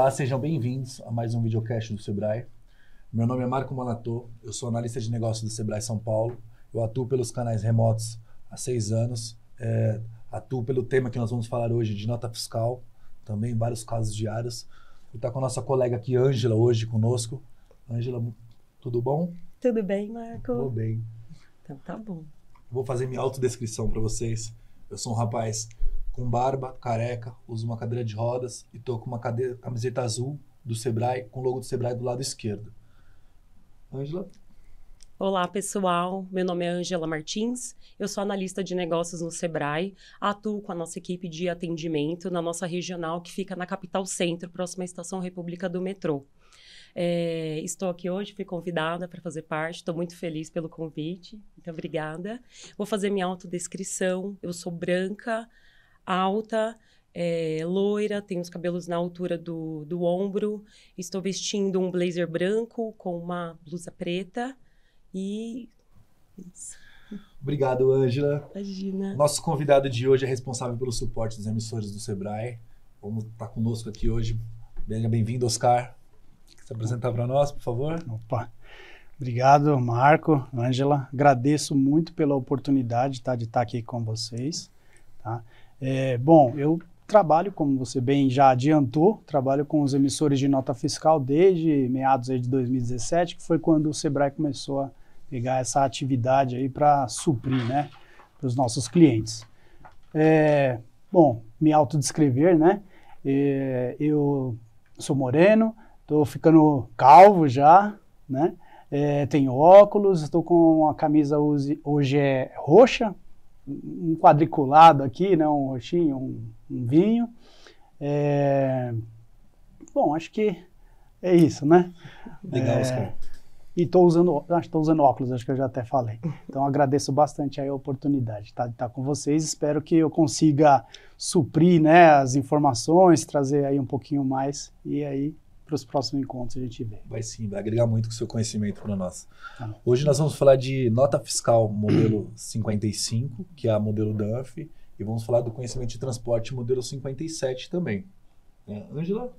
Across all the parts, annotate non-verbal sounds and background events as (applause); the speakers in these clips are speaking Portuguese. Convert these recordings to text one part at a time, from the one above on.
Olá, sejam bem-vindos a mais um videocast do Sebrae. Meu nome é Marco Manatô, eu sou analista de negócios do Sebrae São Paulo. Eu atuo pelos canais remotos há seis anos, é, atuo pelo tema que nós vamos falar hoje de nota fiscal, também vários casos diários. E está com a nossa colega aqui, Ângela, hoje conosco. Ângela, tudo bom? Tudo bem, Marco? Tudo bem. Então tá bom. Vou fazer minha autodescrição para vocês. Eu sou um rapaz com barba, careca, uso uma cadeira de rodas e tô com uma cadeira, camiseta azul do Sebrae, com o logo do Sebrae do lado esquerdo. Ângela? Olá, pessoal. Meu nome é Ângela Martins. Eu sou analista de negócios no Sebrae. Atuo com a nossa equipe de atendimento na nossa regional, que fica na capital centro, próxima à Estação República do Metrô. É, estou aqui hoje, fui convidada para fazer parte, estou muito feliz pelo convite, muito obrigada. Vou fazer minha autodescrição. Eu sou branca, alta, é, loira, tenho os cabelos na altura do, do ombro, estou vestindo um blazer branco com uma blusa preta e. Isso. Obrigado, Ângela. Imagina. Nosso convidado de hoje é responsável pelo suporte dos emissores do Sebrae. Vamos estar tá conosco aqui hoje. Bem-vindo, Oscar. Se apresentar para nós, por favor. Opa. Obrigado, Marco, Ângela. Agradeço muito pela oportunidade tá, de estar tá aqui com vocês. Tá? É, bom, eu trabalho, como você bem já adiantou, trabalho com os emissores de nota fiscal desde meados de 2017, que foi quando o Sebrae começou a pegar essa atividade aí para suprir, né, para os nossos clientes. É, bom, me autodescrever, né, é, eu sou moreno, estou ficando calvo já, né, é, tenho óculos, estou com a camisa hoje, hoje é roxa, um quadriculado aqui, né? um roxinho, um, um vinho. É... Bom, acho que é isso, né? Legal, é... Oscar. E estou usando, estou usando óculos, acho que eu já até falei. Então agradeço bastante a oportunidade tá, de estar tá com vocês. Espero que eu consiga suprir né, as informações, trazer aí um pouquinho mais. E aí para os próximos encontros a gente vê. Vai sim, vai agregar muito com o seu conhecimento para nós. Tá. Hoje nós vamos falar de nota fiscal modelo 55, que é a modelo DANF, e vamos falar do conhecimento de transporte modelo 57 também. É, Ângela?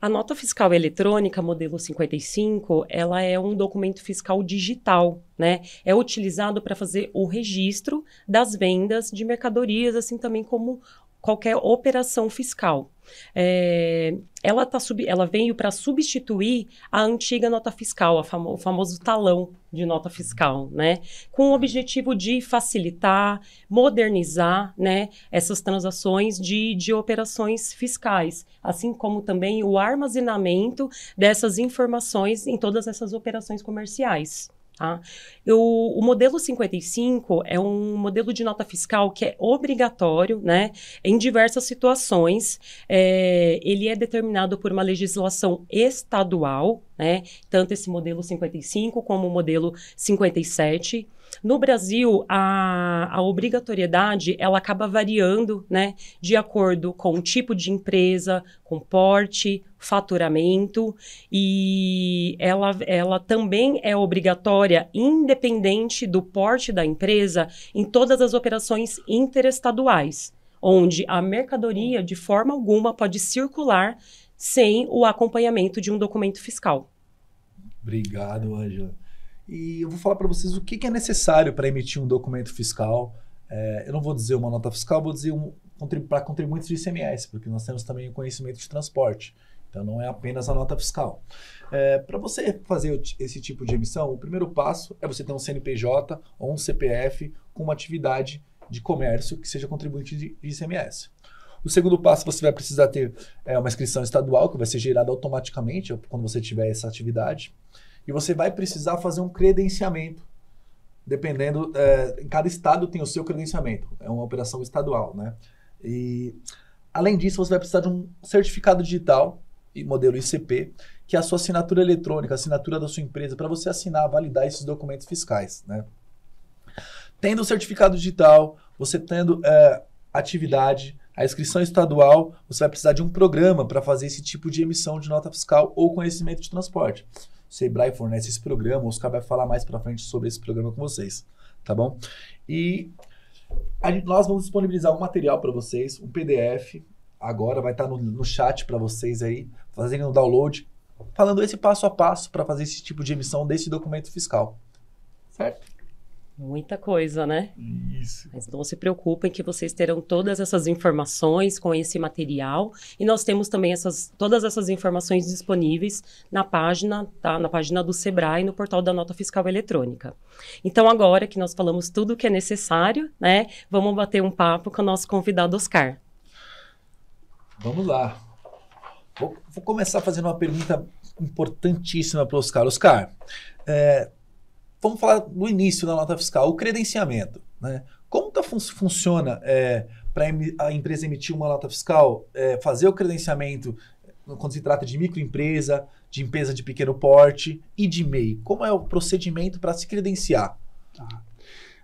a nota fiscal eletrônica, modelo 55, ela é um documento fiscal digital, né? É utilizado para fazer o registro das vendas de mercadorias, assim também como qualquer operação fiscal. É, ela, tá sub, ela veio para substituir a antiga nota fiscal, famo, o famoso talão de nota fiscal, né? Com o objetivo de facilitar, modernizar né, essas transações de, de operações fiscais, assim como também o armazenamento dessas informações em todas essas operações comerciais. Tá? Eu, o modelo 55 é um modelo de nota fiscal que é obrigatório né, em diversas situações. É, ele é determinado por uma legislação estadual, né, tanto esse modelo 55 como o modelo 57. No Brasil, a, a obrigatoriedade ela acaba variando, né, de acordo com o tipo de empresa, com porte, faturamento e ela, ela também é obrigatória, independente do porte da empresa, em todas as operações interestaduais, onde a mercadoria de forma alguma pode circular sem o acompanhamento de um documento fiscal. Obrigado, Angela. E eu vou falar para vocês o que, que é necessário para emitir um documento fiscal. É, eu não vou dizer uma nota fiscal, vou dizer um, para contribuintes de ICMS, porque nós temos também o conhecimento de transporte. Então não é apenas a nota fiscal. É, para você fazer esse tipo de emissão, o primeiro passo é você ter um CNPJ ou um CPF com uma atividade de comércio que seja contribuinte de ICMS. O segundo passo, você vai precisar ter é, uma inscrição estadual que vai ser gerada automaticamente quando você tiver essa atividade. E você vai precisar fazer um credenciamento. Dependendo, é, cada estado tem o seu credenciamento. É uma operação estadual, né? E além disso, você vai precisar de um certificado digital e modelo ICP, que é a sua assinatura eletrônica, a assinatura da sua empresa, para você assinar, validar esses documentos fiscais, né? Tendo o certificado digital, você tendo é, atividade, a inscrição estadual, você vai precisar de um programa para fazer esse tipo de emissão de nota fiscal ou conhecimento de transporte o Sebrae fornece esse programa. O Oscar vai falar mais para frente sobre esse programa com vocês, tá bom? E gente, nós vamos disponibilizar um material para vocês, um PDF. Agora vai estar tá no, no chat para vocês aí, fazendo o um download, falando esse passo a passo para fazer esse tipo de emissão desse documento fiscal, certo? Muita coisa, né? Isso. Mas não se preocupem que vocês terão todas essas informações com esse material e nós temos também essas, todas essas informações disponíveis na página, tá? Na página do Sebrae, no portal da nota fiscal eletrônica. Então agora que nós falamos tudo o que é necessário, né? Vamos bater um papo com o nosso convidado Oscar. Vamos lá. Vou, vou começar fazendo uma pergunta importantíssima para o Oscar. Oscar, é, vamos falar do início da nota fiscal, o credenciamento. Né? Como que tá fun funciona é, para a empresa emitir uma nota fiscal, é, fazer o credenciamento é, quando se trata de microempresa, de empresa de pequeno porte e de MEI? Como é o procedimento para se credenciar? Tá.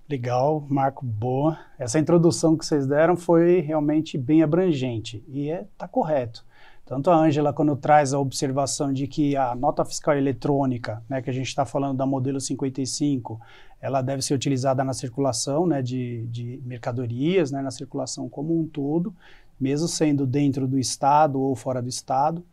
legal, Marco, boa. Essa introdução que vocês deram foi realmente bem abrangente e está é, tá correto. Tanto a Ângela, quando traz a observação de que a nota fiscal eletrônica, né, que a gente está falando da modelo 55, ela deve ser utilizada na circulação né, de, de mercadorias, né, na circulação como um todo, mesmo sendo dentro do Estado ou fora do Estado.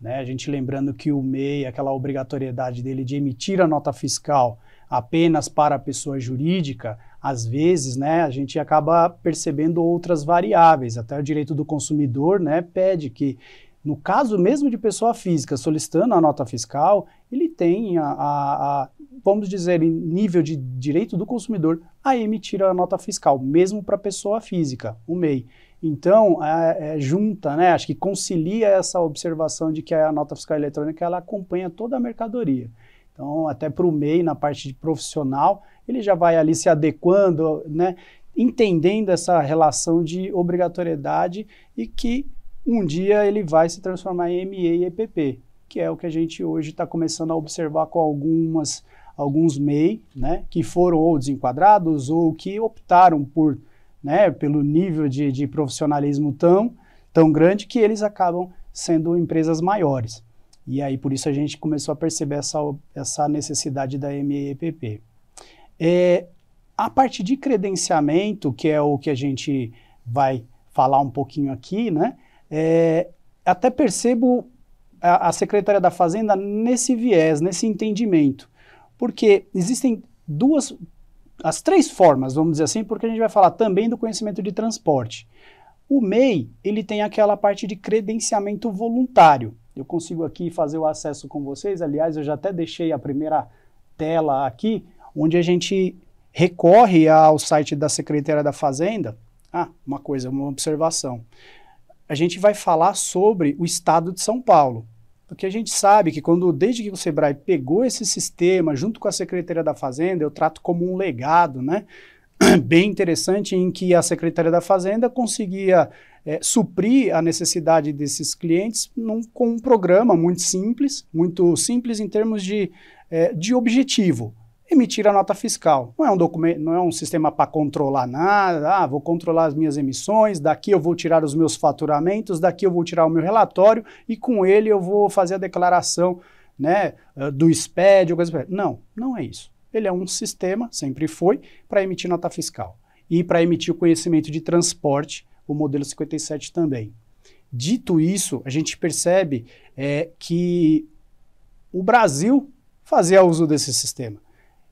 Né? A gente lembrando que o MEI, aquela obrigatoriedade dele de emitir a nota fiscal apenas para a pessoa jurídica, às vezes, né, a gente acaba percebendo outras variáveis. Até o direito do consumidor, né, pede que no caso mesmo de pessoa física solicitando a nota fiscal, ele tem a, a, a vamos dizer, em nível de direito do consumidor, a emitir a nota fiscal, mesmo para pessoa física, o MEI. Então, é, é, junta, né? acho que concilia essa observação de que a nota fiscal eletrônica ela acompanha toda a mercadoria. Então, até para o MEI, na parte de profissional, ele já vai ali se adequando, né? entendendo essa relação de obrigatoriedade e que um dia ele vai se transformar em MEI e EPP, que é o que a gente hoje está começando a observar com algumas alguns MEI, né, que foram ou desenquadrados ou que optaram por, né, pelo nível de, de profissionalismo tão, tão grande que eles acabam sendo empresas maiores. E aí por isso a gente começou a perceber essa, essa necessidade da MEPP. É, a parte de credenciamento, que é o que a gente vai falar um pouquinho aqui, né? É, até percebo a, a secretária da Fazenda nesse viés, nesse entendimento, porque existem duas, as três formas, vamos dizer assim, porque a gente vai falar também do conhecimento de transporte. O MEI, ele tem aquela parte de credenciamento voluntário. Eu consigo aqui fazer o acesso com vocês, aliás, eu já até deixei a primeira tela aqui, onde a gente recorre ao site da Secretaria da Fazenda. Ah, uma coisa, uma observação a gente vai falar sobre o estado de São Paulo. Porque a gente sabe que quando desde que o Sebrae pegou esse sistema junto com a Secretaria da Fazenda, eu trato como um legado, né? (clears throat) Bem interessante em que a Secretaria da Fazenda conseguia é, suprir a necessidade desses clientes num, com um programa muito simples, muito simples em termos de, é, de objetivo emitir a nota fiscal. Não é um documento, não é um sistema para controlar nada, ah, vou controlar as minhas emissões, daqui eu vou tirar os meus faturamentos, daqui eu vou tirar o meu relatório e com ele eu vou fazer a declaração, né, ah, do SPED ou coisa assim. Não, não é isso. Ele é um sistema, sempre foi, para emitir nota fiscal e para emitir o conhecimento de transporte, o modelo 57 também. Dito isso, a gente percebe é, que o Brasil fazia uso desse sistema.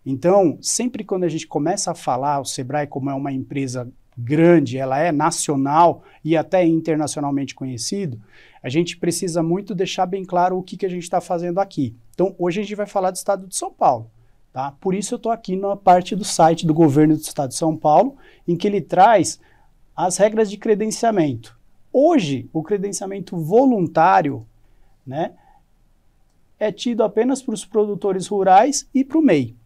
Então, sempre quando a gente começa a falar, o Sebrae, como é uma empresa grande, ela é nacional e até internacionalmente conhecido, a gente precisa muito deixar bem claro o que, que a gente está fazendo aqui. Então, hoje a gente vai falar do estado de São Paulo. Tá? Por isso eu estou aqui na parte do site do governo do estado de São Paulo, em que ele traz as regras de credenciamento. Hoje, o credenciamento voluntário né, é tido apenas para os produtores rurais e para o MEI.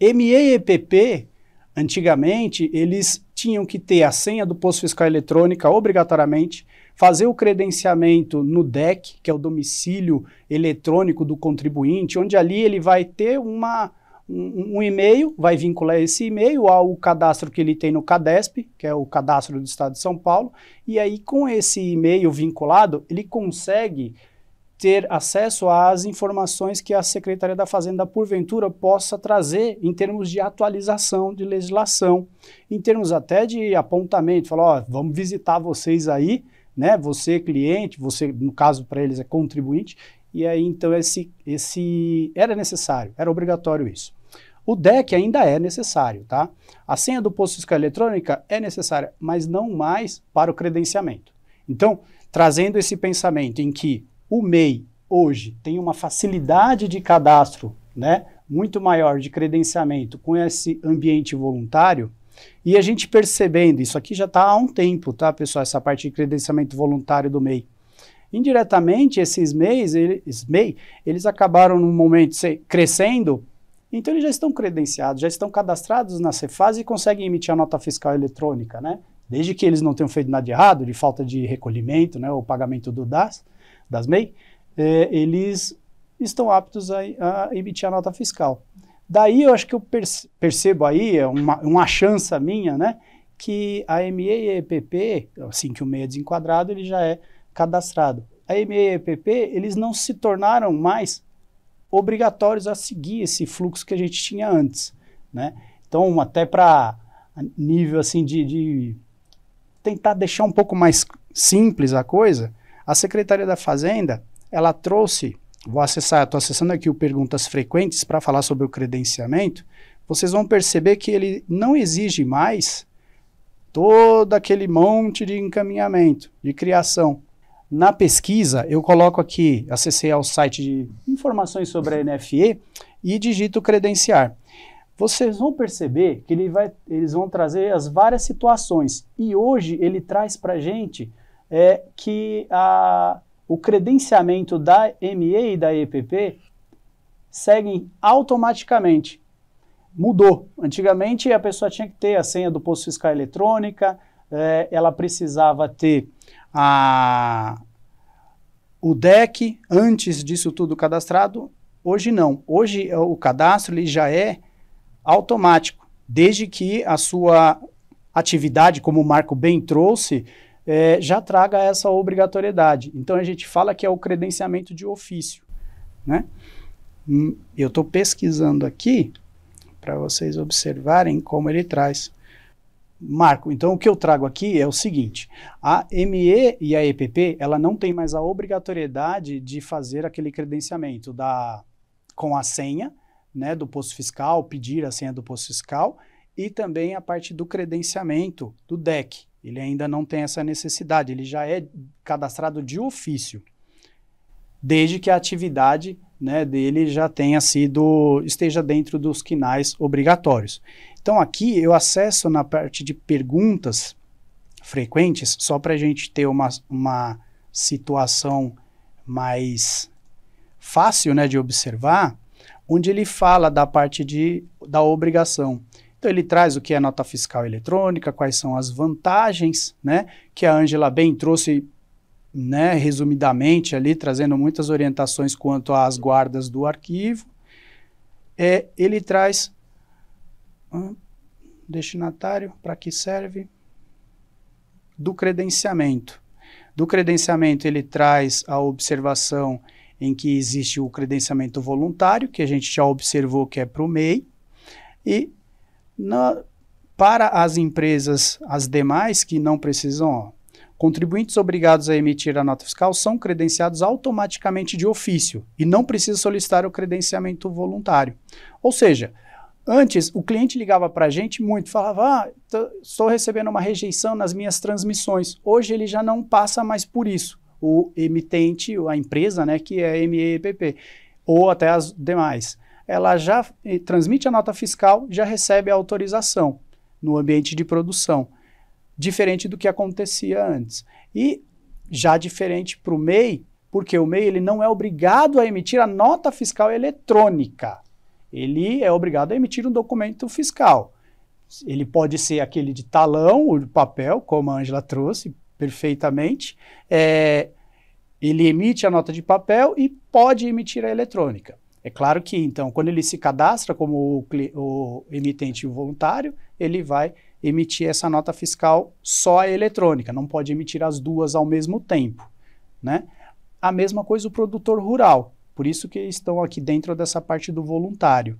MEEPP, antigamente, eles tinham que ter a senha do posto fiscal eletrônica obrigatoriamente, fazer o credenciamento no DEC, que é o domicílio eletrônico do contribuinte, onde ali ele vai ter uma, um, um e-mail, vai vincular esse e-mail ao cadastro que ele tem no CADESP, que é o cadastro do Estado de São Paulo, e aí com esse e-mail vinculado, ele consegue ter acesso às informações que a Secretaria da Fazenda, porventura, possa trazer em termos de atualização de legislação, em termos até de apontamento, falar, ó, vamos visitar vocês aí, né? Você cliente, você, no caso para eles é contribuinte, e aí então esse, esse era necessário, era obrigatório isso. O DEC ainda é necessário, tá? A senha do posto fiscal eletrônica é necessária, mas não mais para o credenciamento. Então, trazendo esse pensamento em que o MEI hoje tem uma facilidade de cadastro, né, muito maior de credenciamento com esse ambiente voluntário. E a gente percebendo, isso aqui já está há um tempo, tá, pessoal, essa parte de credenciamento voluntário do MEI. Indiretamente, esses MEIs, eles, MEI, eles acabaram num momento crescendo, então eles já estão credenciados, já estão cadastrados na Cefaz e conseguem emitir a nota fiscal eletrônica, né? Desde que eles não tenham feito nada de errado, de falta de recolhimento, né, ou pagamento do DAS, das MEI, é, eles estão aptos a, a, emitir a nota fiscal. Daí eu acho que eu percebo aí, é uma, uma chance minha, né, que a ME e a EPP, assim que o MEI é desenquadrado, ele já é cadastrado. A ME e a EPP, eles não se tornaram mais obrigatórios a seguir esse fluxo que a gente tinha antes, né? Então, até para nível assim de, de, tentar deixar um pouco mais simples a coisa, a Secretaria da Fazenda, ela trouxe, vou acessar, estou acessando aqui o Perguntas Frequentes para falar sobre o credenciamento, vocês vão perceber que ele não exige mais todo aquele monte de encaminhamento, de criação. Na pesquisa, eu coloco aqui, acessei ao site de informações sobre a NFE e digito credenciar. Vocês vão perceber que ele vai, eles vão trazer as várias situações e hoje ele traz para gente é que a, o credenciamento da MA e da EPP seguem automaticamente. Mudou. Antigamente a pessoa tinha que ter a senha do posto fiscal eletrônica, é, ela precisava ter a, o DEC antes disso tudo cadastrado. Hoje não. Hoje é, o cadastro ele já é automático, desde que a sua atividade, como o Marco bem trouxe, é, já traga essa obrigatoriedade. Então a gente fala que é o credenciamento de ofício. Né? Hum, eu estou pesquisando aqui para vocês observarem como ele traz. Marco, então o que eu trago aqui é o seguinte: a ME e a EPP ela não tem mais a obrigatoriedade de fazer aquele credenciamento da com a senha, né, do posto fiscal, pedir a senha do posto fiscal e também a parte do credenciamento do DEC. Ele ainda não tem essa necessidade, ele já é cadastrado de ofício, desde que a atividade né, dele já tenha sido, esteja dentro dos quinais obrigatórios. Então aqui eu acesso na parte de perguntas frequentes, só para a gente ter uma, uma situação mais fácil né, de observar, onde ele fala da parte de, da obrigação. Então ele traz o que é nota fiscal eletrônica, quais são as vantagens, né, que a Angela bem trouxe, né, resumidamente ali, trazendo muitas orientações quanto às guardas do arquivo. É, ele traz hum, destinatário, para que serve? Do credenciamento. Do credenciamento ele traz a observação em que existe o credenciamento voluntário, que a gente já observou que é para o MEI, e na, para as empresas, as demais que não precisam, ó, contribuintes obrigados a emitir a nota fiscal são credenciados automaticamente de ofício e não precisa solicitar o credenciamento voluntário. Ou seja, Antes, o cliente ligava para a gente muito, falava, ah, estou recebendo uma rejeição nas minhas transmissões. Hoje ele já não passa mais por isso. O emitente, a empresa, né, que é MEPP, ou até as demais ela já eh, transmite a nota fiscal, já recebe a autorização no ambiente de produção, diferente do que acontecia antes. E já diferente para o MEI, porque o MEI ele não é obrigado a emitir a nota fiscal eletrônica. Ele é obrigado a emitir um documento fiscal. Ele pode ser aquele de talão ou de papel, como a Angela trouxe perfeitamente. É, ele emite a nota de papel e pode emitir a eletrônica. É claro que, então, quando ele se cadastra como o, o emitente voluntário, ele vai emitir essa nota fiscal só eletrônica, não pode emitir as duas ao mesmo tempo. Né? A mesma coisa o produtor rural, por isso que estão aqui dentro dessa parte do voluntário.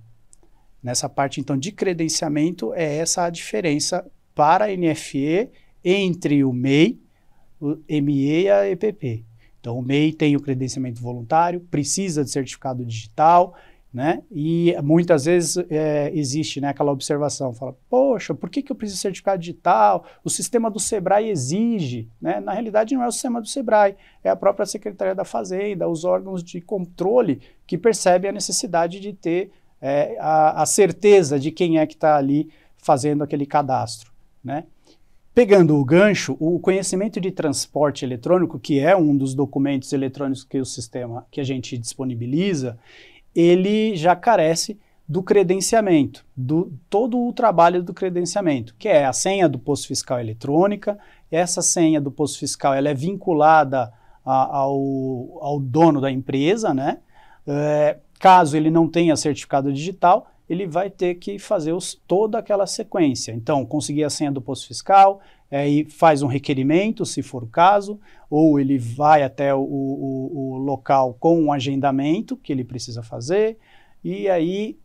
Nessa parte, então, de credenciamento, é essa a diferença para a NFE entre o MEI, o ME e a EPP. Então, o MEI tem o credenciamento voluntário, precisa de certificado digital, né? E muitas vezes é, existe né, aquela observação, fala, poxa, por que, que eu preciso de certificado digital? O sistema do SEBRAE exige. Né? Na realidade, não é o sistema do SEBRAE, é a própria Secretaria da Fazenda, os órgãos de controle que percebem a necessidade de ter é, a, a certeza de quem é que está ali fazendo aquele cadastro. Né? Pegando o gancho, o conhecimento de transporte eletrônico, que é um dos documentos eletrônicos que o sistema que a gente disponibiliza, ele já carece do credenciamento, do todo o trabalho do credenciamento, que é a senha do posto fiscal eletrônica. Essa senha do posto fiscal ela é vinculada a, ao, ao dono da empresa, né? É, caso ele não tenha certificado digital, ele vai ter que fazer os, toda aquela sequência. Então, conseguir a senha do posto fiscal, é, e faz um requerimento, se for o caso, ou ele vai até o, o, o local com um agendamento que ele precisa fazer, e aí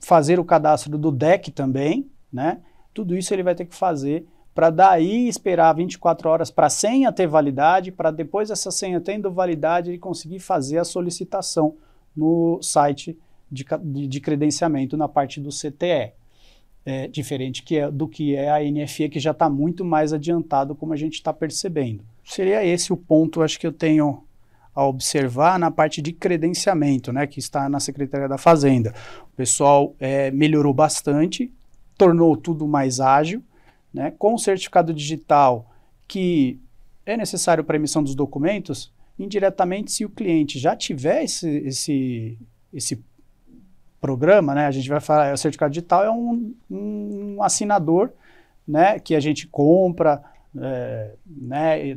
fazer o cadastro do DEC também, né? Tudo isso ele vai ter que fazer para daí esperar 24 horas para a senha ter validade, para depois essa senha tendo validade ele conseguir fazer a solicitação no site de, de credenciamento na parte do CTE. É, diferente que é, do que é a NFE, que já está muito mais adiantado, como a gente está percebendo. Seria esse o ponto, acho que eu tenho a observar na parte de credenciamento, né, que está na Secretaria da Fazenda. O pessoal é, melhorou bastante, tornou tudo mais ágil, né, com o certificado digital que é necessário para emissão dos documentos, indiretamente, se o cliente já tiver esse, esse, esse programa, né? A gente vai falar, é o certificado digital é um, um assinador, né? Que a gente compra, é, né?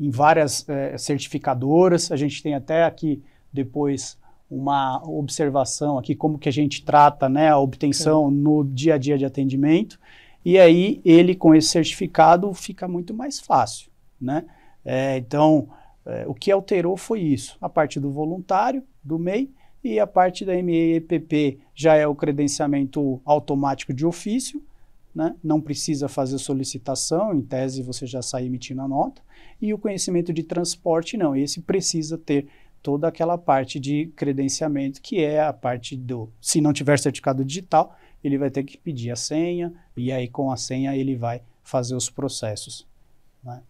Em várias é, certificadoras, a gente tem até aqui depois uma observação aqui como que a gente trata, né? A obtenção Sim. no dia a dia de atendimento. E aí ele com esse certificado fica muito mais fácil, né? É, então é, o que alterou foi isso, a parte do voluntário, do MEI, e a parte da MEI EPP já é o credenciamento automático de ofício, né? não precisa fazer solicitação, em tese você já sai emitindo a nota, e o conhecimento de transporte não, esse precisa ter toda aquela parte de credenciamento que é a parte do, se não tiver certificado digital, ele vai ter que pedir a senha, e aí com a senha ele vai fazer os processos. Né?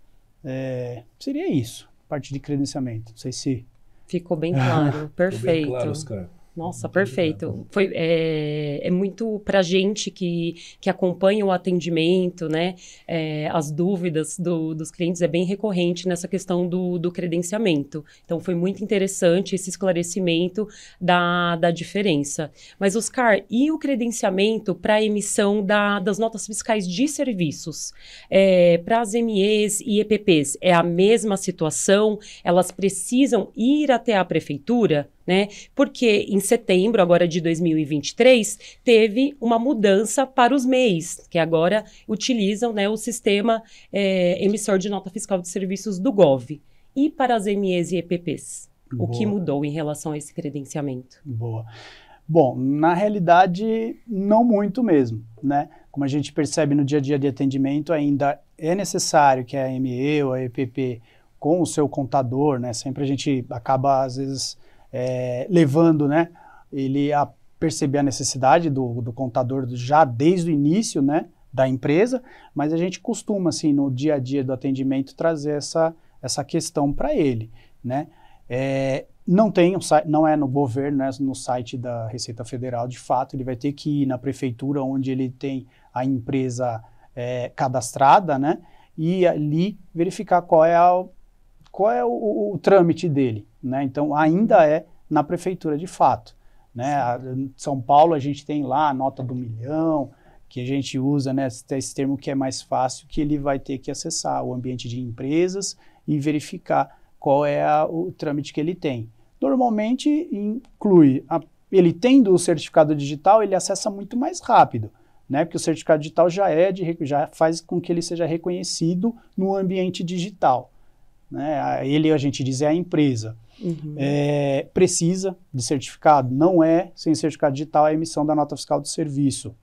É, seria isso, parte de credenciamento, não sei se (laughs) Ficou bem claro, perfeito. Ficou bem claro, Oscar. Nossa, perfeito. Foi, é, é muito para gente que, que acompanha o atendimento, né? É, as dúvidas do, dos clientes é bem recorrente nessa questão do, do credenciamento. Então, foi muito interessante esse esclarecimento da, da diferença. Mas, Oscar, e o credenciamento para a emissão da, das notas fiscais de serviços? É, para as MEs e EPPs, é a mesma situação? Elas precisam ir até a prefeitura? né? Porque em setembro agora de 2023 teve uma mudança para os MEIs, que agora utilizam né, o sistema é, emissor de nota fiscal de serviços do GOV. E para as MEs e EPPs? Boa. O que mudou em relação a esse credenciamento? Boa. Bom, na realidade, não muito mesmo, né? Como a gente percebe no dia a dia de atendimento, ainda é necessário que a ME ou a EPP, com o seu contador, né? Sempre a gente acaba, às vezes, é, levando né, ele a perceber a necessidade do, do contador já desde o início né, da empresa, mas a gente costuma, assim, no dia a dia do atendimento, trazer essa, essa questão para ele. Né? É, não tem um, não é no governo, né, no site da Receita Federal, de fato, ele vai ter que ir na prefeitura onde ele tem a empresa é, cadastrada, né, e ali verificar qual é, a, qual é o, o, o trâmite dele. Né? Então, ainda é na prefeitura de fato. Né? A, São Paulo, a gente tem lá a nota do milhão, que a gente usa né, esse termo que é mais fácil, que ele vai ter que acessar o ambiente de empresas e verificar qual é a, o trâmite que ele tem. Normalmente inclui, a, ele tendo o certificado digital, ele acessa muito mais rápido, né? Porque o certificado digital já é de, já faz com que ele seja reconhecido no ambiente digital. Né? Ele a gente diz é a empresa. Uhum. É, precisa de certificado? Não é, sem certificado digital, é a emissão da nota fiscal de serviço.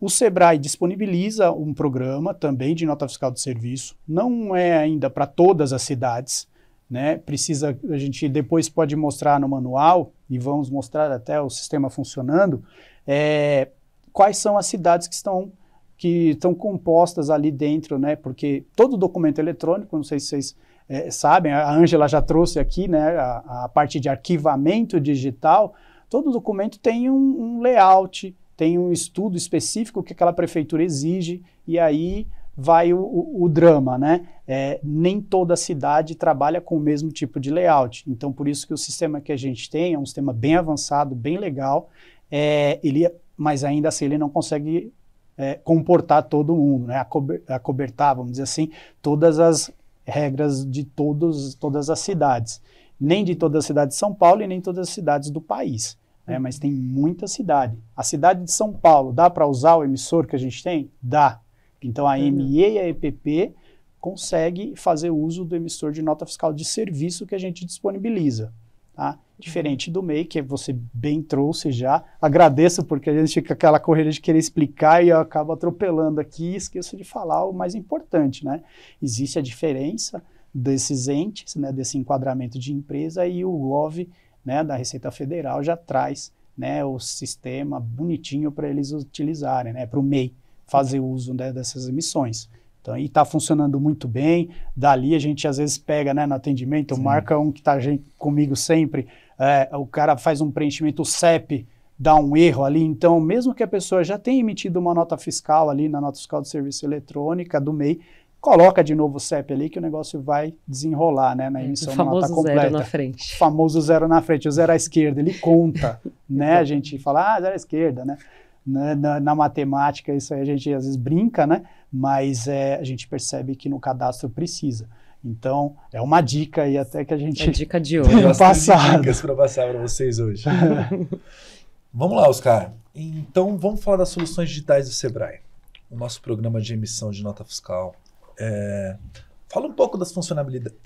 O SEBRAE disponibiliza um programa também de nota fiscal de serviço, não é ainda para todas as cidades, né? Precisa, a gente depois pode mostrar no manual, e vamos mostrar até o sistema funcionando, é, quais são as cidades que estão que estão compostas ali dentro, né? Porque todo documento eletrônico, não sei se vocês é, sabem, a Ângela já trouxe aqui né, a, a, parte de arquivamento digital, todo documento tem um, um layout, tem um estudo específico que aquela prefeitura exige, e aí vai o, o, o, drama, né? É, nem toda cidade trabalha com o mesmo tipo de layout. Então, por isso que o sistema que a gente tem é um sistema bem avançado, bem legal, é, ele, mas ainda assim ele não consegue é, comportar todo mundo, né? acobertar, vamos dizer assim, todas as regras de todos, todas as cidades. Nem de todas as cidades de São Paulo e nem todas as cidades do país. Né? Mas tem muita cidade. A cidade de São Paulo, dá para usar o emissor que a gente tem? Dá. Então a uhum. ME e a EPP consegue fazer uso do emissor de nota fiscal de serviço que a gente disponibiliza. Tá? Diferente do MEI, que você bem trouxe já. Agradeço, porque a gente fica aquela correria de querer explicar e acaba atropelando aqui e esqueço de falar o mais importante. Né? Existe a diferença desses entes, né, desse enquadramento de empresa, e o GOV né, da Receita Federal já traz né, o sistema bonitinho para eles utilizarem, né, para o MEI fazer uso né, dessas emissões. Então, e está funcionando muito bem. Dali a gente às vezes pega né, no atendimento, Sim. marca um que está comigo sempre, é, o cara faz um preenchimento O CEP, dá um erro ali. Então, mesmo que a pessoa já tenha emitido uma nota fiscal ali na nota fiscal do serviço eletrônica do MEI, coloca de novo o CEP ali que o negócio vai desenrolar né, na é, emissão da nota completa. Zero na frente. O famoso zero na frente, o zero à esquerda, ele conta. (laughs) né? A gente fala, ah, zero à esquerda, né? Na, na, na matemática, isso aí a gente às vezes brinca, né? mas é, a gente percebe que no cadastro precisa. Então, é uma dica aí até que a gente. É dica de hoje. (laughs) Tem dicas para passar para vocês hoje. (laughs) vamos lá, Oscar. Então, vamos falar das soluções digitais do Sebrae, o nosso programa de emissão de nota fiscal. É... Fala um pouco das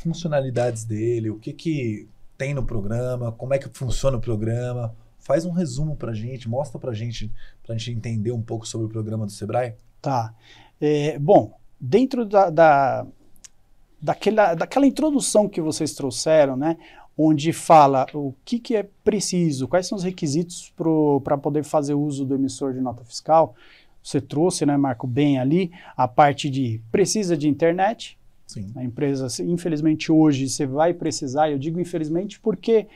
funcionalidades dele, o que, que tem no programa, como é que funciona o programa. Faz um resumo para gente, mostra para gente, para a gente entender um pouco sobre o programa do Sebrae. Tá. É, bom, dentro da, da, daquela, daquela introdução que vocês trouxeram, né, onde fala o que, que é preciso, quais são os requisitos para poder fazer uso do emissor de nota fiscal, você trouxe, né, Marco, bem ali, a parte de precisa de internet. Sim. A empresa, infelizmente, hoje você vai precisar, eu digo infelizmente porque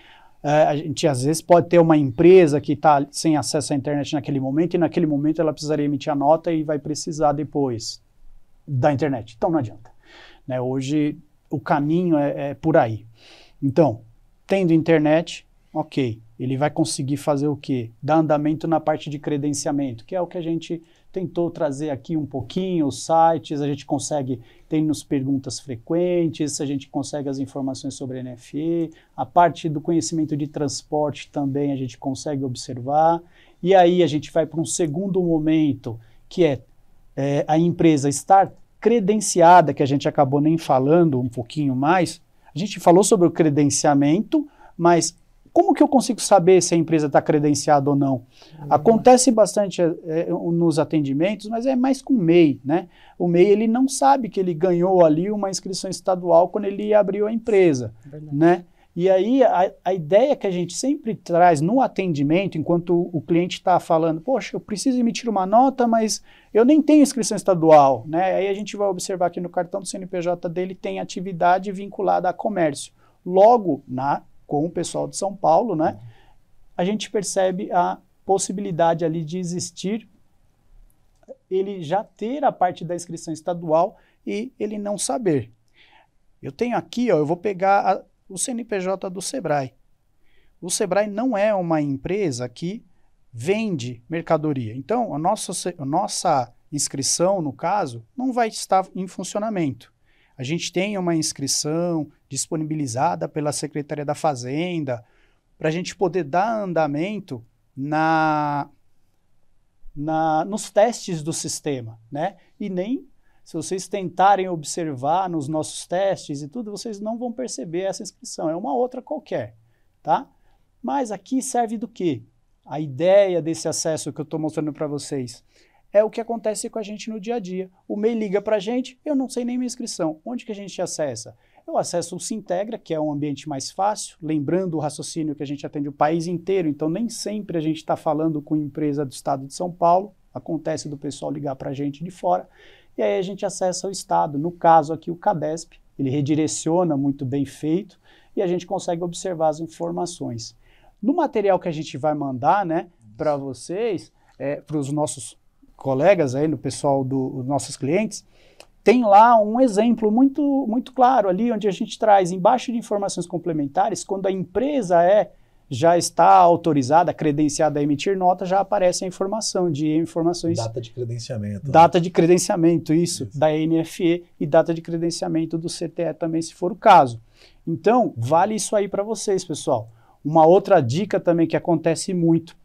é, a gente às vezes pode ter uma empresa que está sem acesso à internet naquele momento e naquele momento ela precisaria emitir a nota e vai precisar depois da internet. Então não adianta. Né? Hoje o caminho é, é por aí. Então, tendo internet, ok, ele vai conseguir fazer o quê? Dar andamento na parte de credenciamento, que é o que a gente tentou trazer aqui um pouquinho os sites, a gente consegue, tem nos perguntas frequentes, a gente consegue as informações sobre a NFE, a parte do conhecimento de transporte também a gente consegue observar, e aí a gente vai para um segundo momento, que é, é a empresa estar credenciada, que a gente acabou nem falando um pouquinho mais, a gente falou sobre o credenciamento, mas como que eu consigo saber se a empresa está credenciada ou não? Hum. Acontece bastante é, é, nos atendimentos, mas é mais com o MEI, né? O MEI ele não sabe que ele ganhou ali uma inscrição estadual quando ele abriu a empresa, Verdade. né? E aí a, a, ideia que a gente sempre traz no atendimento, enquanto o, o cliente está falando, poxa, eu preciso emitir uma nota, mas eu nem tenho inscrição estadual, né? Aí a gente vai observar que no cartão do CNPJ dele tem atividade vinculada a comércio. Logo, na com o pessoal de São Paulo, né? Uhum. A gente percebe a possibilidade ali de existir ele já ter a parte da inscrição estadual e ele não saber. Eu tenho aqui, ó, eu vou pegar a, o CNPJ do Sebrae. O Sebrae não é uma empresa que vende mercadoria. Então, a nossa, a nossa inscrição, no caso, não vai estar em funcionamento a gente tem uma inscrição disponibilizada pela Secretaria da Fazenda, para a gente poder dar andamento na, na, nos testes do sistema, né? E nem se vocês tentarem observar nos nossos testes e tudo, vocês não vão perceber essa inscrição, é uma outra qualquer, tá? Mas aqui serve do quê? A ideia desse acesso que eu estou mostrando para vocês é o que acontece com a gente no dia a dia. O MEI liga para a gente, eu não sei nem minha inscrição. Onde que a gente acessa? Eu acesso o Sintegra, que é um ambiente mais fácil, lembrando o raciocínio que a gente atende o país inteiro, então nem sempre a gente está falando com empresa do estado de São Paulo, acontece do pessoal ligar para a gente de fora, e aí a gente acessa o estado, no caso aqui o CADESP, ele redireciona muito bem feito e a gente consegue observar as informações. No material que a gente vai mandar né, para vocês, é, para os nossos colegas aí, do pessoal do, dos nossos clientes, tem lá um exemplo muito, muito claro ali, onde a gente traz embaixo de informações complementares, quando a empresa é já está autorizada, credenciada a emitir nota, já aparece a informação de informações. Data de credenciamento. Né? Data né? de credenciamento, isso, isso, da NFE e data de credenciamento do CTE também, se for o caso. Então, vale isso aí para vocês, pessoal. Uma outra dica também que acontece muito: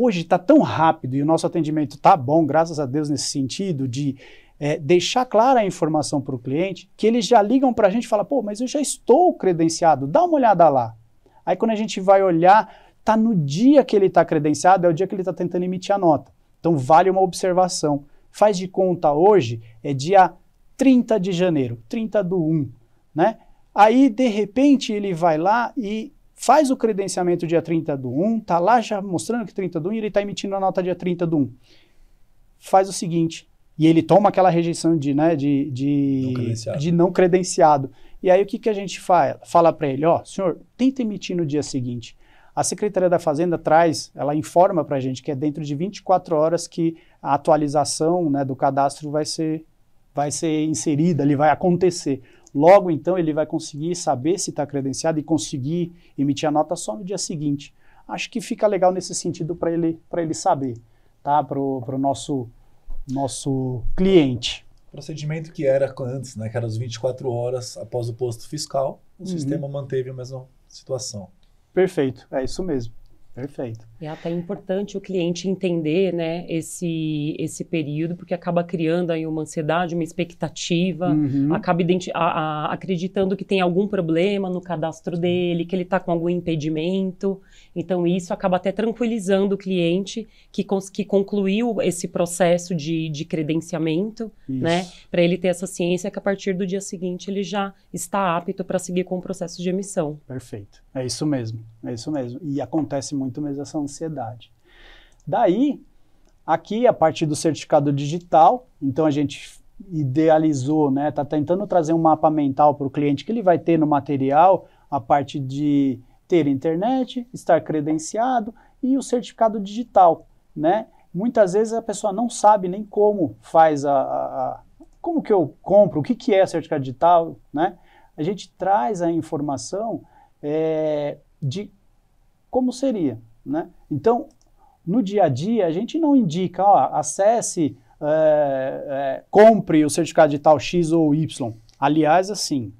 Hoje está tão rápido e o nosso atendimento está bom, graças a Deus, nesse sentido de é, deixar clara a informação para o cliente, que eles já ligam para a gente e falam, pô, mas eu já estou credenciado, dá uma olhada lá. Aí quando a gente vai olhar, tá no dia que ele está credenciado, é o dia que ele está tentando emitir a nota. Então vale uma observação. Faz de conta hoje, é dia 30 de janeiro, 30 do 1, né? Aí, de repente, ele vai lá e faz o credenciamento dia 30 do 1, tá lá já mostrando que 30 do 1 e ele está emitindo a nota dia 30 do 1. Faz o seguinte, e ele toma aquela rejeição de, né, de, de, não, de não credenciado. E aí o que, que a gente faz? Fala para ele, ó, oh, senhor, tenta emitir no dia seguinte. A Secretaria da Fazenda traz, ela informa para a gente que é dentro de 24 horas que a atualização né, do cadastro vai ser, vai ser inserida, ele vai acontecer. Logo, então, ele vai conseguir saber se está credenciado e conseguir emitir a nota só no dia seguinte. Acho que fica legal nesse sentido para ele, ele saber, tá? Para o nosso, nosso cliente. Procedimento que era antes, né? Que era as 24 horas após o posto fiscal, o uhum. sistema manteve a mesma situação. Perfeito, é isso mesmo. Perfeito. é até importante o cliente entender, né, esse, esse período, porque acaba criando aí uma ansiedade, uma expectativa, uhum. acaba a, a, acreditando que tem algum problema no cadastro dele, que ele está com algum impedimento. Então, isso acaba até tranquilizando o cliente que, que concluiu esse processo de, de credenciamento, isso. né, para ele ter essa ciência que a partir do dia seguinte ele já está apto para seguir com o processo de emissão. Perfeito. É isso mesmo, é isso mesmo. E acontece muito mesmo essa ansiedade. Daí, aqui a parte do certificado digital, então a gente idealizou, né, está tentando trazer um mapa mental para o cliente que ele vai ter no material a parte de ter internet, estar credenciado e o certificado digital, né? Muitas vezes a pessoa não sabe nem como faz a, a, a como que eu compro, o que que é certificado digital, né? A gente traz a informação é, de como seria. Né? Então, no dia a dia, a gente não indica, ó, acesse, é, é, compre o certificado de tal X ou Y. Aliás, assim,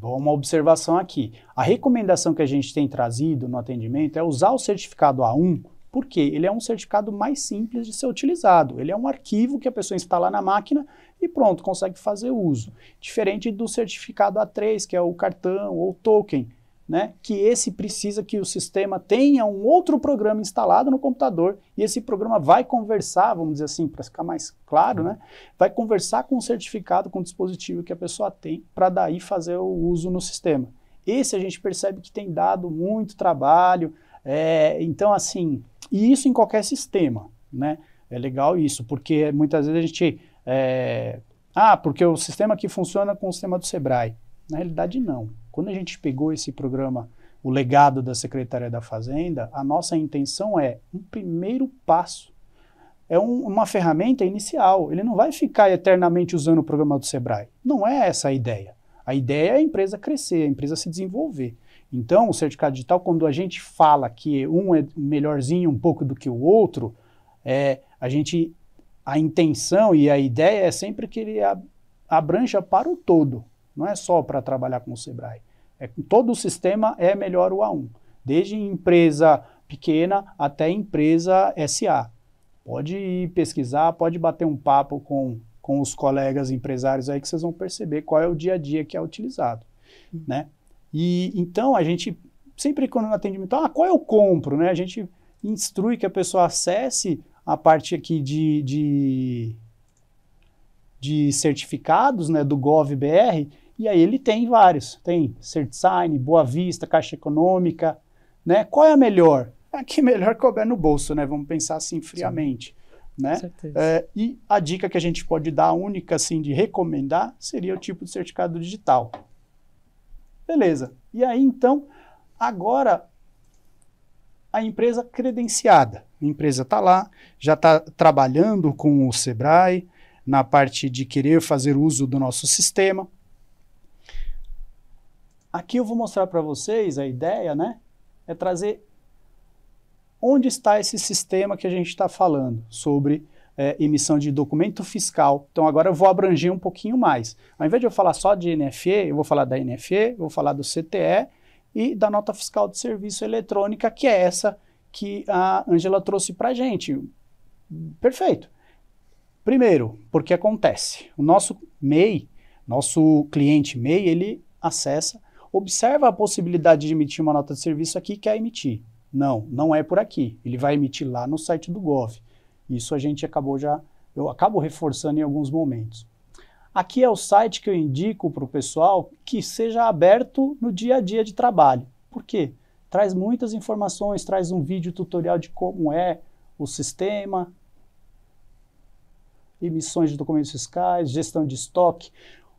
uma observação aqui. A recomendação que a gente tem trazido no atendimento é usar o certificado A1, porque ele é um certificado mais simples de ser utilizado. Ele é um arquivo que a pessoa instala na máquina e pronto, consegue fazer uso. Diferente do certificado A3, que é o cartão ou token, né? que esse precisa que o sistema tenha um outro programa instalado no computador e esse programa vai conversar, vamos dizer assim, para ficar mais claro, né? vai conversar com o certificado, com o dispositivo que a pessoa tem, para daí fazer o uso no sistema. Esse a gente percebe que tem dado muito trabalho, é, então assim, e isso em qualquer sistema, né? É legal isso, porque muitas vezes a gente é, ah, porque o sistema que funciona com o sistema do Sebrae. Na realidade, não. Quando a gente pegou esse programa, o legado da Secretaria da Fazenda, a nossa intenção é um primeiro passo. É um, uma ferramenta inicial. Ele não vai ficar eternamente usando o programa do Sebrae. Não é essa a ideia. A ideia é a empresa crescer, a empresa se desenvolver. Então, o certificado digital, quando a gente fala que um é melhorzinho um pouco do que o outro, é, a gente a intenção e a ideia é sempre que ele abranja para o todo, não é só para trabalhar com o Sebrae. É, todo o sistema é melhor o A1, desde empresa pequena até empresa SA. Pode ir pesquisar, pode bater um papo com, com os colegas empresários aí que vocês vão perceber qual é o dia a dia que é utilizado, hum. né? E então a gente sempre quando no atendimento, ah, qual eu é compro, né? A gente instrui que a pessoa acesse a parte aqui de, de, de certificados né, do GovBR, e aí ele tem vários. Tem CertSign, Boa Vista, Caixa Econômica. Né? Qual é a melhor? É a que melhor couber no bolso, né? Vamos pensar assim friamente. Sim. Né? É, e a dica que a gente pode dar, única assim, de recomendar, seria o tipo de certificado digital. Beleza. E aí, então, agora a empresa credenciada. A empresa está lá, já está trabalhando com o Sebrae na parte de querer fazer uso do nosso sistema. Aqui eu vou mostrar para vocês a ideia, né? É trazer onde está esse sistema que a gente está falando sobre é, emissão de documento fiscal. Então agora eu vou abranger um pouquinho mais. Ao invés de eu falar só de NFE, eu vou falar da NFE, vou falar do CTE, e da nota fiscal de serviço eletrônica, que é essa que a Angela trouxe para a gente. Perfeito. Primeiro, porque acontece. O nosso MEI, nosso cliente MEI, ele acessa, observa a possibilidade de emitir uma nota de serviço aqui e quer emitir. Não, não é por aqui. Ele vai emitir lá no site do Gov. Isso a gente acabou já, eu acabo reforçando em alguns momentos. Aqui é o site que eu indico para o pessoal que seja aberto no dia a dia de trabalho. Por quê? Traz muitas informações, traz um vídeo tutorial de como é o sistema, emissões de documentos fiscais, gestão de estoque,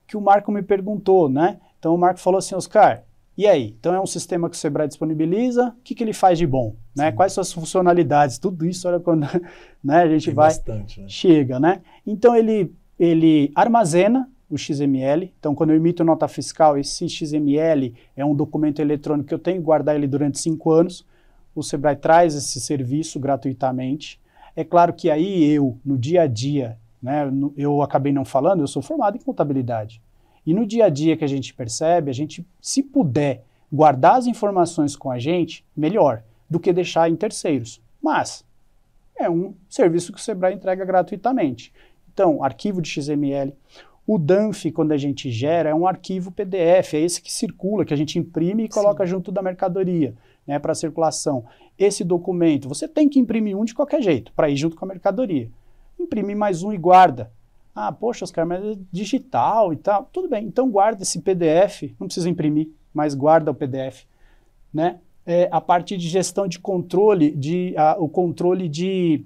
que o Marco me perguntou, né? Então o Marco falou assim, Oscar, e aí? Então é um sistema que o Sebrae disponibiliza, o que, que ele faz de bom? Né? Quais suas funcionalidades? Tudo isso, olha quando (laughs) né, a gente Tem vai... Bastante, né? Chega, né? Então ele ele armazena o XML. Então, quando eu emito nota fiscal, esse XML é um documento eletrônico que eu tenho que guardar ele durante cinco anos. O Sebrae traz esse serviço gratuitamente. É claro que aí eu, no dia a dia, né, eu acabei não falando, eu sou formado em contabilidade. E no dia a dia que a gente percebe, a gente, se puder guardar as informações com a gente, melhor do que deixar em terceiros. Mas é um serviço que o Sebrae entrega gratuitamente. Então, arquivo de XML. O DANF, quando a gente gera, é um arquivo PDF, é esse que circula, que a gente imprime e coloca Sim. junto da mercadoria, né, para circulação. Esse documento, você tem que imprimir um de qualquer jeito, para ir junto com a mercadoria. Imprime mais um e guarda. Ah, poxa, Oscar, mas é digital e tal. Tudo bem, então guarda esse PDF, não precisa imprimir, mas guarda o PDF, né? É, a parte de gestão de controle, de, a, o controle de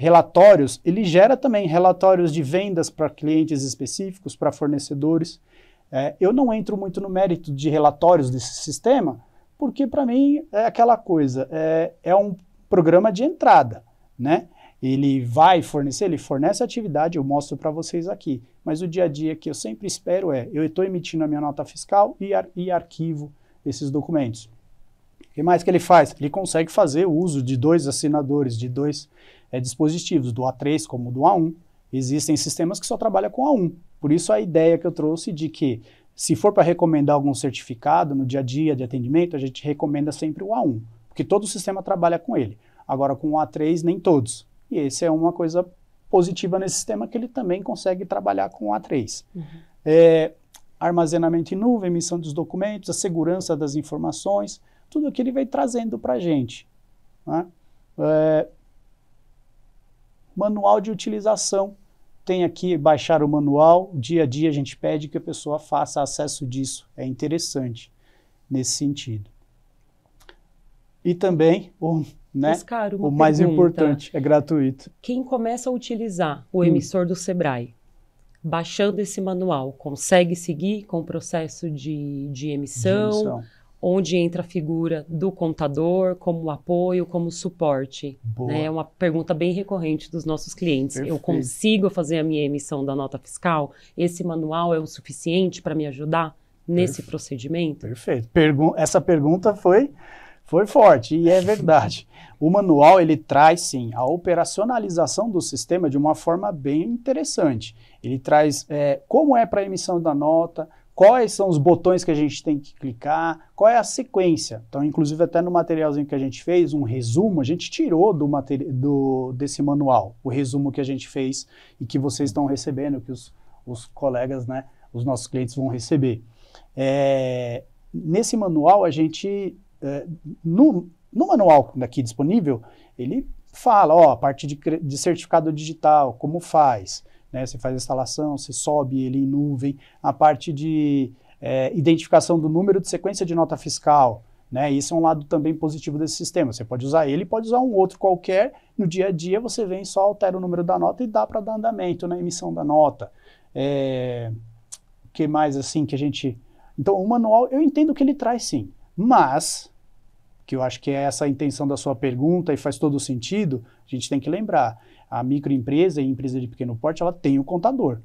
relatórios, ele gera também relatórios de vendas para clientes específicos, para fornecedores. É, eu não entro muito no mérito de relatórios desse sistema, porque para mim é aquela coisa, é, é um programa de entrada, né? Ele vai fornecer, ele fornece atividade, eu mostro para vocês aqui. Mas o dia a dia que eu sempre espero é, eu estou emitindo a minha nota fiscal e, ar, e arquivo esses documentos. O que mais que ele faz? Ele consegue fazer o uso de dois assinadores, de dois é, dispositivos, do A3 como do A1. Existem sistemas que só trabalham com A1. Por isso a ideia que eu trouxe de que se for para recomendar algum certificado no dia a dia de atendimento, a gente recomenda sempre o A1, porque todo o sistema trabalha com ele. Agora com o A3 nem todos. E esse é uma coisa positiva nesse sistema que ele também consegue trabalhar com o A3. Uhum. É, armazenamento em nuvem, emissão dos documentos, a segurança das informações, tudo aquilo ele vem trazendo para a gente. Né? É, manual de utilização. Tem aqui baixar o manual, dia a dia a gente pede que a pessoa faça acesso disso. É interessante nesse sentido. E também o, né, Mas, cara, o pergunta. mais importante, é gratuito. Quem começa a utilizar o emissor hum. do Sebrae, baixando esse manual, consegue seguir com o processo de, de emissão? De emissão onde entra a figura do contador como apoio, como suporte. Né? É uma pergunta bem recorrente dos nossos clientes. Perfeito. Eu consigo fazer a minha emissão da nota fiscal? Esse manual é o suficiente para me ajudar nesse Perfeito. procedimento? Perfeito. Pergun essa pergunta foi foi forte e é verdade. (laughs) O manual ele traz sim a operacionalização do sistema de uma forma bem interessante. Ele traz é, como é para a emissão da nota, quais são os botões que a gente tem que clicar, qual é a sequência. Então, inclusive, até no materialzinho que a gente fez, um resumo, a gente tirou do, do desse manual o resumo que a gente fez e que vocês estão recebendo, que os, os colegas, né, os nossos clientes vão receber. É, nesse manual, a gente. É, no, no manual daqui disponível, ele fala, ó, a parte de, de certificado digital, como faz, né? Você faz a instalação, você sobe ele em nuvem. A parte de é, identificação do número de sequência de nota fiscal. Né? Isso é um lado também positivo desse sistema. Você pode usar ele, pode usar um outro qualquer. No dia a dia, você vem só altera o número da nota e dá para dar andamento na emissão da nota. É... O que mais assim que a gente. Então, o manual, eu entendo que ele traz sim, mas que eu acho que é essa a intenção da sua pergunta e faz todo o sentido, a gente tem que lembrar, a microempresa e a empresa de pequeno porte, ela tem o contador,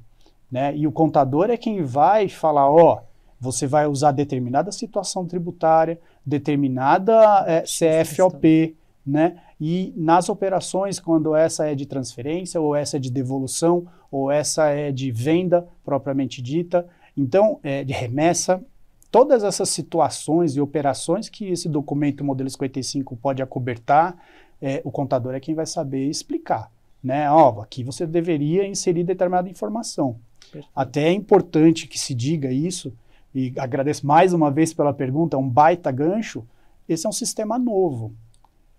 né? E o contador é quem vai falar, ó, você vai usar determinada situação tributária, determinada é, eh, CFOP, né? E nas operações, quando essa é de transferência, ou essa é de devolução, ou essa é de venda propriamente dita, então, é, de remessa, todas essas situações e operações que esse documento modelo 55 pode acobertar, é, o contador é quem vai saber explicar. Né? Ó, aqui você deveria inserir determinada informação. Perfeito. Até é importante que se diga isso, e agradeço mais uma vez pela pergunta, é um baita gancho. Esse é um sistema novo,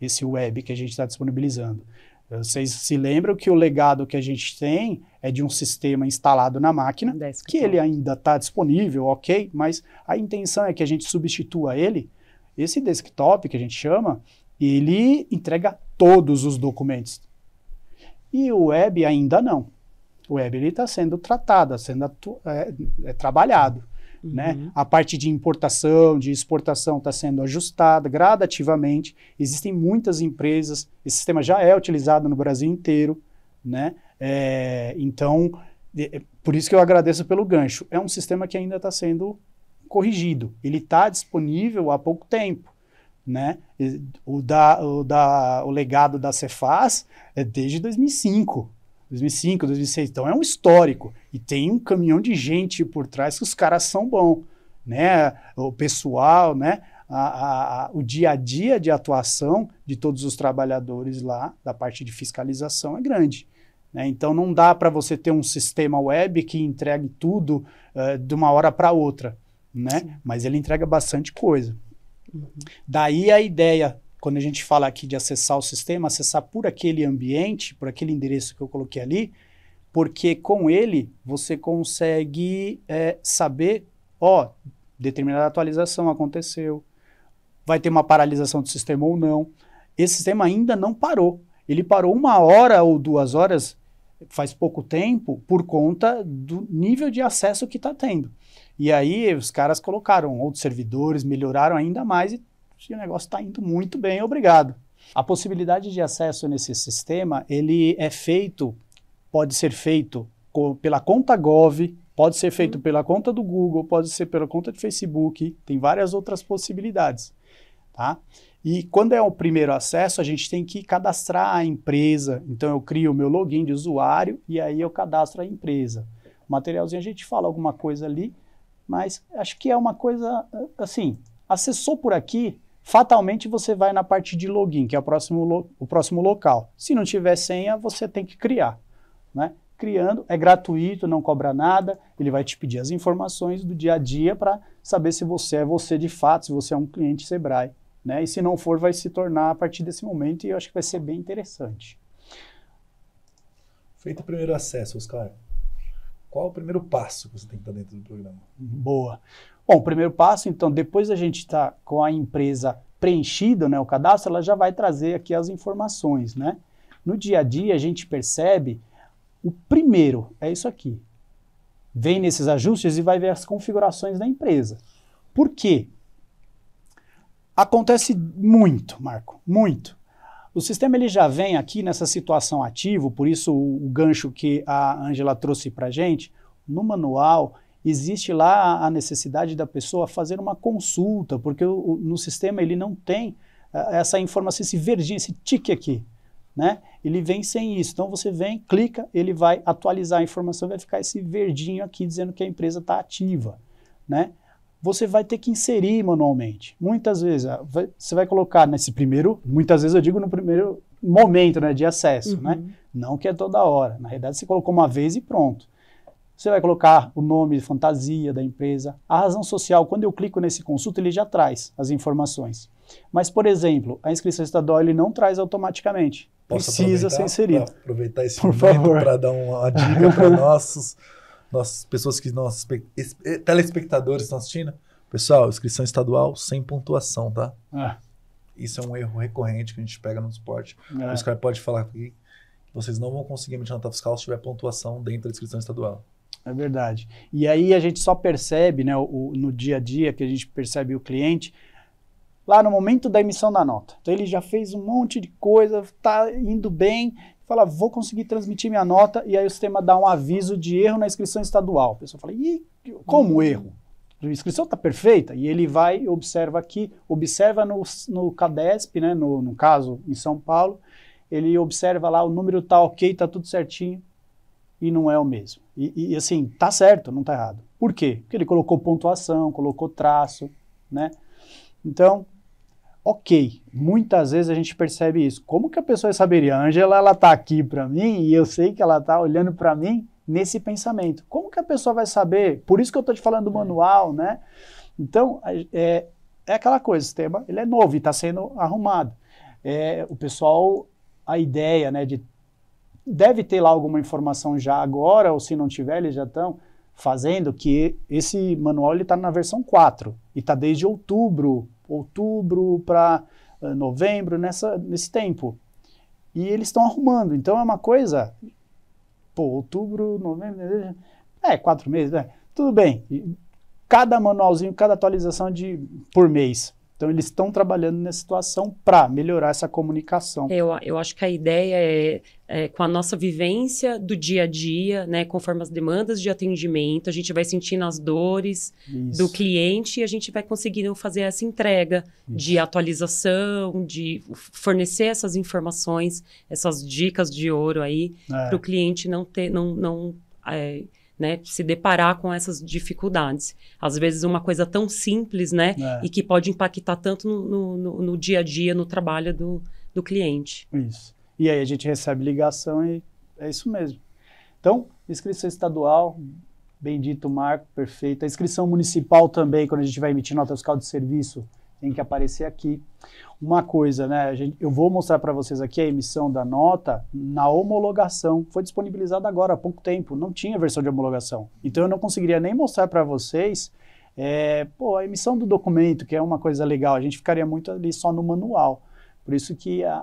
esse web que a gente está disponibilizando. Eh, vocês se lembram que o legado que a gente tem é de um sistema instalado na máquina, que ele ainda está disponível, ok, mas a intenção é que a gente substitua ele. Esse desktop que a gente chama, ele entrega todos os documentos. E o web ainda não. O web está sendo tratado, sendo é, é trabalhado. Né? Uhum. Né? A parte de importação, de exportação está sendo ajustada gradativamente. Existem muitas empresas, esse sistema já é utilizado no Brasil inteiro. Né? É, então, é, é por isso que eu agradeço pelo gancho. É um sistema que ainda está sendo corrigido. Ele está disponível há pouco tempo. Né? O, da, o, da, o legado da Cefaz é desde 2005. 2005, 2006. Então é um histórico. E tem um caminhão de gente por trás que os caras são bons, né? O pessoal, né? A, a, a, o dia a dia de atuação de todos os trabalhadores lá, da parte de fiscalização, é grande. Né? Então não dá para você ter um sistema web que entregue tudo uh, de uma hora para outra, né? Mas ele entrega bastante coisa. Uhum. Daí a ideia quando a gente fala aqui de acessar o sistema, acessar por aquele ambiente, por aquele endereço que eu coloquei ali, porque com ele você consegue é, saber, ó, determinada atualização aconteceu, vai ter uma paralisação do sistema ou não. Esse sistema ainda não parou. Ele parou uma hora ou duas horas, faz pouco tempo, por conta do nível de acesso que está tendo. E aí os caras colocaram outros servidores, melhoraram ainda mais e se o negócio está indo muito bem, obrigado. A possibilidade de acesso nesse sistema, ele é feito, pode ser feito pela conta Gov, pode ser feito uhum. pela conta do Google, pode ser pela conta de Facebook, tem várias outras possibilidades, tá? E quando é o primeiro acesso, a gente tem que cadastrar a empresa. Então eu crio o meu login de usuário e aí eu cadastro a empresa. O materialzinho a gente fala alguma coisa ali, mas acho que é uma coisa assim, acessou por aqui, fatalmente você vai na parte de login, que é o próximo, o próximo local. Se não tiver senha, você tem que criar. Né? Criando, é gratuito, não cobra nada, ele vai te pedir as informações do dia a dia para saber se você é você de fato, se você é um cliente Sebrae. Né? E se não for, vai se tornar a partir desse momento e eu acho que vai ser bem interessante. Feito o primeiro acesso, Oscar, qual o primeiro passo que você tem que estar dentro do programa? Boa. Bom, o primeiro passo, então, depois a gente está com a empresa preenchida, né, o cadastro, ela já vai trazer aqui as informações, né? No dia a dia a gente percebe o primeiro é isso aqui. Vem nesses ajustes e vai ver as configurações da empresa. Por quê? Acontece muito, Marco, muito. O sistema ele já vem aqui nessa situação ativo, por isso o, o gancho que a Angela trouxe para gente. No manual, existe lá a necessidade da pessoa fazer uma consulta, porque o, o, no sistema ele não tem eh, essa informação, esse verdinho, esse tique aqui, né? Ele vem sem isso. Então você vem, clica, ele vai atualizar a informação, vai ficar esse verdinho aqui dizendo que a empresa está ativa, né? Você vai ter que inserir manualmente. Muitas vezes ah, você vai colocar nesse primeiro, muitas vezes eu digo no primeiro momento, né, de acesso, né? uhum. né? Não que é toda hora. Na realidade você colocou uma vez e pronto. Você vai colocar o nome de fantasia da empresa. A razão social, quando eu clico nesse consulta, ele já traz as informações. Mas, por exemplo, a inscrição estadual ele não traz automaticamente. Posso Precisa ser inserido. Aproveitar esse por momento para dar uma dica para (laughs) nossos, nossas pessoas que nossos eh, telespectadores estão assistindo. Pessoal, inscrição estadual sem pontuação, tá? É. Isso é um erro recorrente que a gente pega no esporte. É. Os caras podem falar que vocês não vão conseguir emitir nota fiscal se tiver pontuação dentro da inscrição estadual. É verdade. E aí a gente só percebe, né, o, no dia a dia, que a gente percebe o cliente lá no momento da emissão da nota. Então ele já fez um monte de coisa, está indo bem, fala, vou conseguir transmitir minha nota, e aí o sistema dá um aviso de erro na inscrição estadual. A pessoa fala, e como uhum. erro? A inscrição está perfeita, e ele vai observa aqui, observa no, no CADESP, né, no, no caso em São Paulo, ele observa lá, o número está ok, está tudo certinho, e não é o mesmo. E, e, assim, tá certo, não tá errado. Por quê? Porque ele colocou pontuação, colocou traço, né? Então, ok. Muitas vezes a gente percebe isso. Como que a pessoa saberia? A Angela, ela tá aqui para mim e eu sei que ela tá olhando para mim nesse pensamento. Como que a pessoa vai saber? Por isso que eu tô te falando do é. manual, né? Então, é, é aquela coisa, o tema ele é novo e está sendo arrumado. É, o pessoal, a ideia né, de deve ter lá alguma informação já agora, ou se não tiver, eles já estão fazendo, que esse manual está na versão 4 e está desde outubro, outubro para uh, eh, novembro, nessa, nesse tempo. E eles estão arrumando, então é uma coisa, pô, outubro, novembro, é, quatro meses, né? tudo bem. Cada manualzinho, cada atualização de por mês. Então, eles estão trabalhando nessa situação para melhorar essa comunicação. Eu, eu acho que a ideia é, é, com a nossa vivência do dia a dia, né, conforme as demandas de atendimento, a gente vai sentindo as dores Isso. do cliente e a gente vai conseguindo fazer essa entrega Isso. de atualização, de fornecer essas informações, essas dicas de ouro aí, é. para o cliente não ter. Não, não, é, né, se deparar com essas dificuldades. Às vezes uma coisa tão simples, né, é. e que pode impactar tanto no, no, no, dia a dia, no trabalho do, do cliente. Isso. E aí a gente recebe ligação e é isso mesmo. Então, inscrição estadual, bendito marco, perfeito. A inscrição municipal também, quando a gente vai emitir nota fiscal de serviço, tem que aparecer aqui. Uma coisa, né? Gente, eu vou mostrar para vocês aqui a emissão da nota na homologação. Foi disponibilizada agora há pouco tempo, não tinha versão de homologação. Então eu não conseguiria nem mostrar para vocês é, pô, a emissão do documento, que é uma coisa legal. A gente ficaria muito ali só no manual. Por isso que a, a,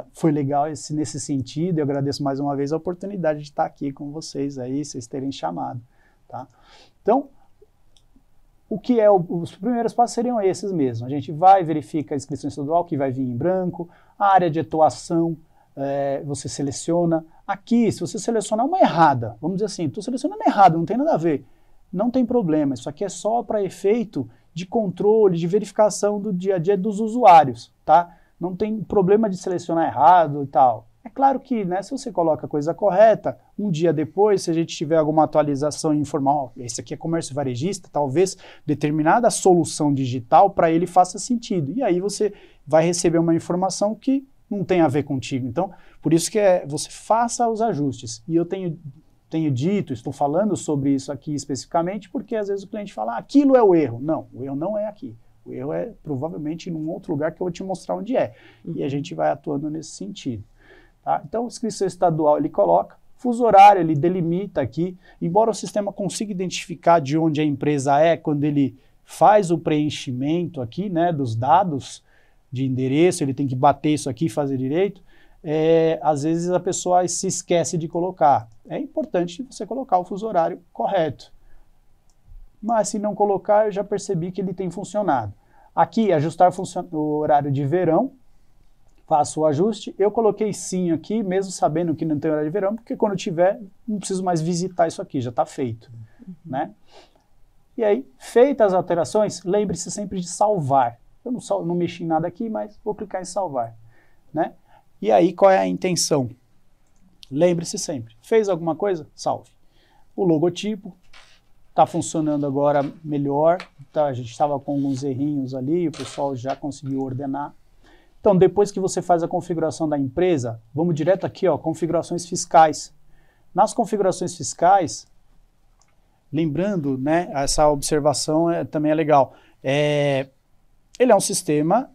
a foi legal esse, nesse sentido. Eu agradeço mais uma vez a oportunidade de estar aqui com vocês aí, vocês terem chamado. Tá? Então, o que é o, os primeiros passos seriam esses mesmo. A gente vai, verifica a inscrição estadual que vai vir em branco, a área de atuação, é, você seleciona. Aqui, se você selecionar uma errada, vamos dizer assim, estou selecionando errado, não tem nada a ver. Não tem problema, isso aqui é só para efeito de controle, de verificação do dia a dia dos usuários, tá? Não tem problema de selecionar errado e tal. É claro que, né, se você coloca a coisa correta, um dia depois, se a gente tiver alguma atualização informal, esse aqui é comércio varejista, talvez determinada solução digital para ele faça sentido. E aí você vai receber uma informação que não tem a ver contigo. Então, por isso que é, você faça os ajustes. E eu tenho tenho dito, estou falando sobre isso aqui especificamente, porque às vezes o cliente fala, ah, aquilo é o erro. Não, o erro não é aqui. O erro é provavelmente num outro lugar que eu vou te mostrar onde é. E a uhum. gente vai atuando nesse sentido. Tá? Então, inscrição estadual ele coloca, fuso horário ele delimita aqui, embora o sistema consiga identificar de onde a empresa é quando ele faz o preenchimento aqui né, dos dados de endereço, ele tem que bater isso aqui e fazer direito, é, às vezes a pessoa se esquece de colocar. É importante você colocar o fuso horário correto. Mas se não colocar, eu já percebi que ele tem funcionado. Aqui, ajustar o horário de verão, faço o ajuste. Eu coloquei sim aqui, mesmo sabendo que não tem horário de verão, porque quando tiver, não preciso mais visitar isso aqui, já está feito. Uhum. Né? E aí, feitas as alterações, lembre-se sempre de salvar. Eu não, sal, não mexi em nada aqui, mas vou clicar em salvar. Né? E aí, qual é a intenção? Lembre-se sempre, fez alguma coisa? Salve. O logotipo está funcionando agora melhor, tá, a gente estava com alguns errinhos ali, o pessoal já conseguiu ordenar então, depois que você faz a configuração da empresa, vamos direto aqui, ó, configurações fiscais. Nas configurações fiscais, lembrando, né, essa observação é, também é legal. É, ele é um sistema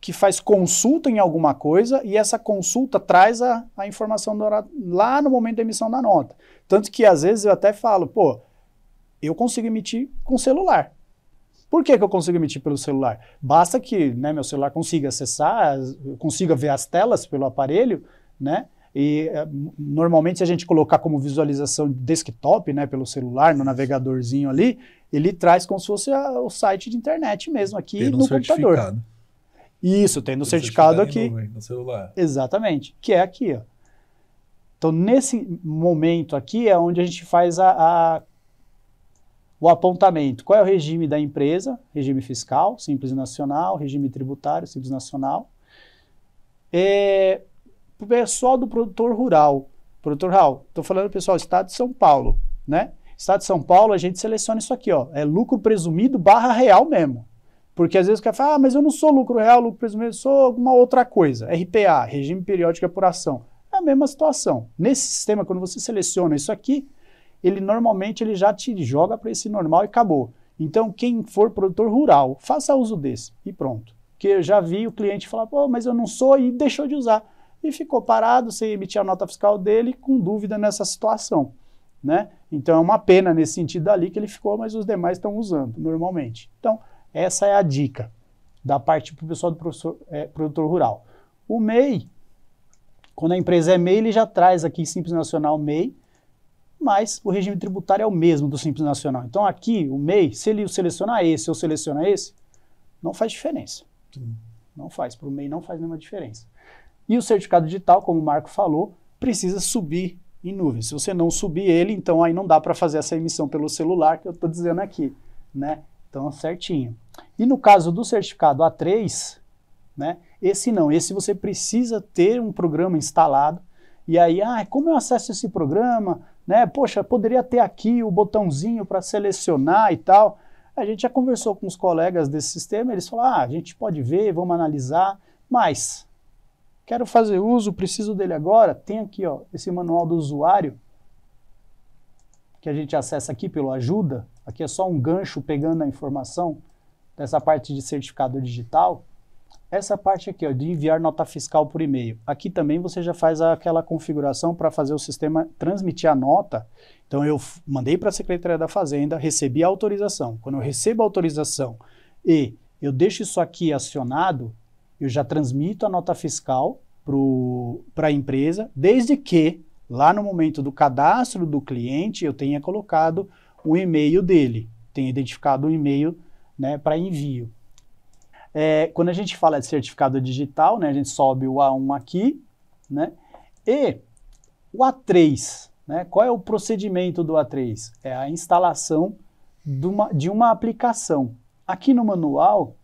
que faz consulta em alguma coisa e essa consulta traz a, a informação do, lá no momento da emissão da nota. Tanto que às vezes eu até falo, pô, eu consigo emitir com celular. Por que, que eu consigo emitir pelo celular? Basta que né, meu celular consiga acessar, consiga ver as telas pelo aparelho, né? E eh, normalmente se a gente colocar como visualização desktop, né, pelo celular, no navegadorzinho ali, ele traz como se fosse a, o site de internet mesmo aqui tendo no um computador. Isso, tendo, tendo certificado, certificado aqui. no celular. Exatamente, que é aqui, ó. Então, nesse momento aqui é onde a gente faz a, a o apontamento. Qual é o regime da empresa? Regime fiscal, simples nacional, regime tributário, simples nacional. É, o pessoal do produtor rural. Produtor rural, estou falando pessoal Estado de São Paulo, né? Estado de São Paulo, a gente seleciona isso aqui, ó. É lucro presumido barra real mesmo. Porque às vezes o cara fala, ah, mas eu não sou lucro real, lucro presumido, sou alguma outra coisa. RPA, regime periódico de apuração. É a mesma situação. Nesse sistema, quando você seleciona isso aqui, ele normalmente ele já te joga para esse normal e acabou. Então, quem for produtor rural, faça uso desse e pronto. Porque eu já vi o cliente falar, pô, mas eu não sou, e deixou de usar. E ficou parado sem emitir a nota fiscal dele, com dúvida nessa situação. Né? Então é uma pena nesse sentido ali que ele ficou, mas os demais estão usando normalmente. Então, essa é a dica da parte para o pessoal do é, produtor rural. O MEI, quando a empresa é MEI, ele já traz aqui Simples Nacional MEI, mas o regime tributário é o mesmo do Simples Nacional. Então aqui, o MEI, se ele selecionar esse ou selecionar esse, não faz diferença. Sim. Não faz, para o MEI não faz nenhuma diferença. E o certificado digital, como o Marco falou, precisa subir em nuvem. Se você não subir ele, então aí não dá para fazer essa emissão pelo celular que eu estou dizendo aqui, né? Então, certinho. E no caso do certificado A3, né? Esse não, esse você precisa ter um programa instalado. E aí, ah, como eu acesso esse programa? né? Poxa, poderia ter aqui o botãozinho para selecionar e tal. A gente já conversou com os colegas desse sistema, eles falaram: ah, a gente pode ver, vamos analisar, mas quero fazer uso, preciso dele agora. Tem aqui ó, esse manual do usuário que a gente acessa aqui pelo ajuda. Aqui é só um gancho pegando a informação dessa parte de certificado digital. Essa parte aqui, ó, de enviar nota fiscal por e-mail. Aqui também você já faz aquela configuração para fazer o sistema transmitir a nota. Então eu mandei para a Secretaria da Fazenda, recebi a autorização. Quando eu recebo a autorização e eu deixo isso aqui acionado, eu já transmito a nota fiscal para a empresa, desde que lá no momento do cadastro do cliente eu tenha colocado o e-mail dele, tenha identificado o e-mail né, para envio. É, quando a gente fala de certificado digital, né, a gente sobe o A1 aqui, né? E o A3, né? Qual é o procedimento do A3? É a instalação de uma, de uma aplicação. Aqui no manual,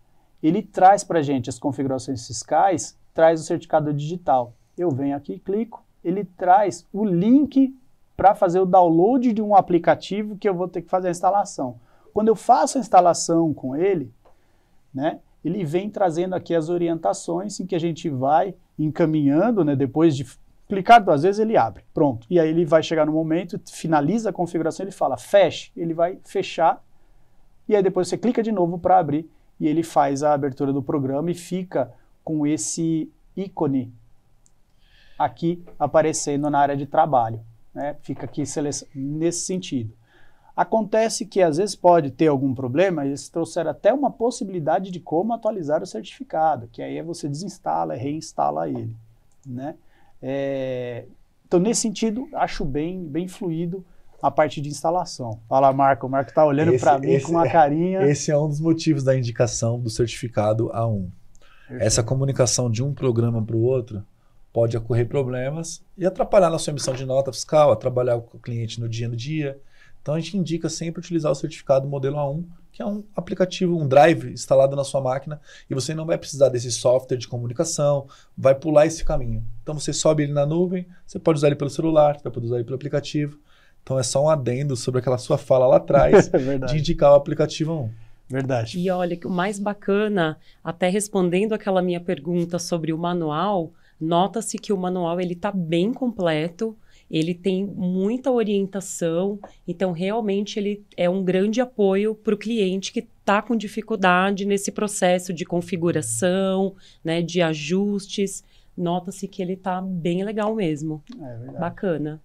ele traz para a gente as configurações fiscais, traz o certificado digital. Eu venho aqui, clico, ele traz o link para fazer o download de um aplicativo que eu vou ter que fazer a instalação. Quando eu faço a instalação com ele, né? ele vem trazendo aqui as orientações em que a gente vai encaminhando, né, depois de clicar duas vezes ele abre, pronto. E aí ele vai chegar no momento, finaliza a configuração, ele fala feche, ele vai fechar, e aí depois você clica de novo para abrir, e ele faz a abertura do programa e fica com esse ícone aqui aparecendo na área de trabalho. Né? Fica aqui nesse sentido. Acontece que às vezes pode ter algum problema, eles trouxeram até uma possibilidade de como atualizar o certificado, que aí é você desinstala, é reinstala ele. Né? É... Então, nesse sentido, acho bem, bem fluido a parte de instalação. Fala, Marco. O Marco está olhando para mim esse, com uma é carinha. Esse é um dos motivos da indicação do certificado A1. Perfeito. Essa comunicação de um programa para o outro pode ocorrer problemas e atrapalhar na sua emissão de nota fiscal, atrapalhar o cliente no dia a dia. Então a gente indica sempre utilizar o certificado modelo A1, que é um aplicativo, um drive instalado na sua máquina e você não vai precisar desse software de comunicação, vai pular esse caminho. Então você sobe ele na nuvem, você pode usar ele pelo celular, você pode usar ele pelo aplicativo. Então é só um adendo sobre aquela sua fala lá atrás (laughs) é de indicar o aplicativo a 1. Verdade. E olha, o mais bacana, até respondendo aquela minha pergunta sobre o manual, nota-se que o manual ele está bem completo, ele tem muita orientação, então realmente ele é um grande apoio para o cliente que está com dificuldade nesse processo de configuração, né, de ajustes. Nota-se que ele está bem legal mesmo. É, é verdade. Bacana.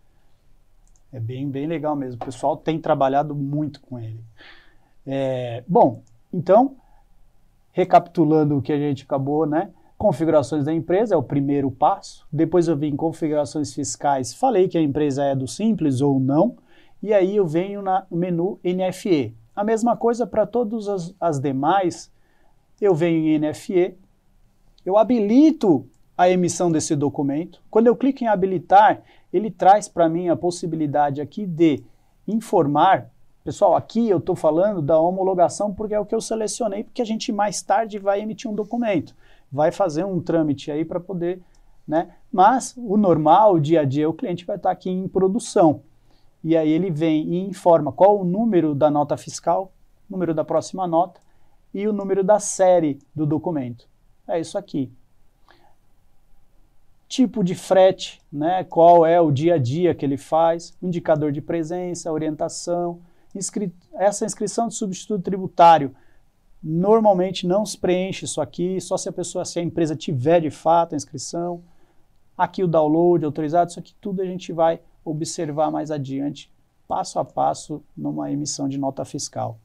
É bem, bem legal mesmo. O pessoal tem trabalhado muito com ele. É, bom, então, recapitulando o que a gente acabou, né? Configurações da empresa é o primeiro passo. Depois eu vim em configurações fiscais, falei que a empresa é do simples ou não. E aí eu venho no menu NFE. A mesma coisa para todas as, as demais. Eu venho em NFE, eu habilito a emissão desse documento. Quando eu clico em habilitar, ele traz para mim a possibilidade aqui de informar. Pessoal, aqui eu estou falando da homologação porque é o que eu selecionei, porque a gente mais tarde vai emitir um documento vai fazer um trâmite aí para poder, né? Mas o normal, o dia a dia, o cliente vai estar tá aqui em produção. E aí ele vem e informa qual o número da nota fiscal, número da próxima nota e o número da série do documento. É isso aqui. Tipo de frete, né? Qual é o dia a dia que ele faz, indicador de presença, orientação, inscri essa inscrição de substituto tributário Normalmente não se preenche isso aqui, só se a pessoa, se a empresa tiver de fato a inscrição. Aqui o download autorizado, isso aqui tudo a gente vai observar mais adiante, passo a passo, numa emissão de nota fiscal.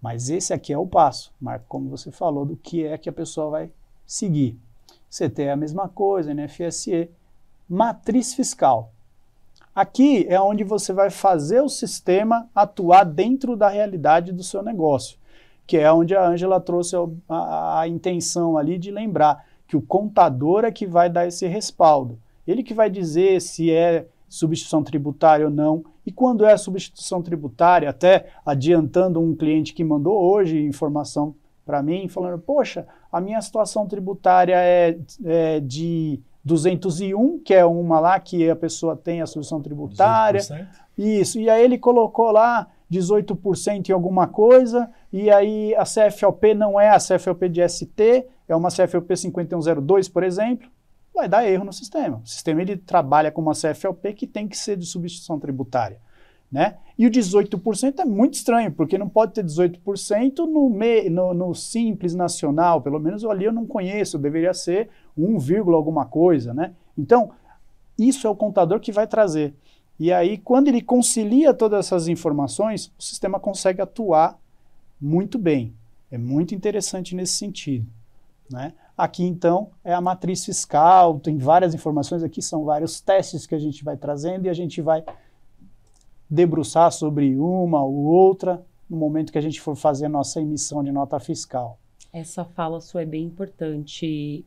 Mas esse aqui é o passo, Marco, como você falou, do que é que a pessoa vai seguir. CT é a mesma coisa, NFSE. Matriz fiscal. Aqui é onde você vai fazer o sistema atuar dentro da realidade do seu negócio que é onde a Ângela trouxe a, a, a intenção ali de lembrar que o contador é que vai dar esse respaldo. Ele que vai dizer se é substituição tributária ou não. E quando é substituição tributária, até adiantando um cliente que mandou hoje informação para mim, falando: Poxa, a minha situação tributária é, é, de 201, que é uma lá que a pessoa tem a substituição tributária. 200%. Isso. E aí ele colocou lá 18% em alguma coisa, e aí a CFOP não é a CFOP de ST, é uma CFOP 5102, por exemplo, vai dar erro no sistema. O sistema ele trabalha com uma CFOP que tem que ser de substituição tributária. Né? E o 18% é muito estranho, porque não pode ter 18% no, me, no, no, Simples Nacional, pelo menos ali eu não conheço, deveria ser 1, alguma coisa. Né? Então, isso é o contador que vai trazer. E aí, quando ele concilia todas essas informações, o sistema consegue atuar muito bem. É muito interessante nesse sentido. Né? Aqui, então, é a matriz fiscal, tem várias informações aqui, são vários testes que a gente vai trazendo e a gente vai debruçar sobre uma ou outra no momento que a gente for fazer a nossa emissão de nota fiscal. Essa fala sua é bem importante,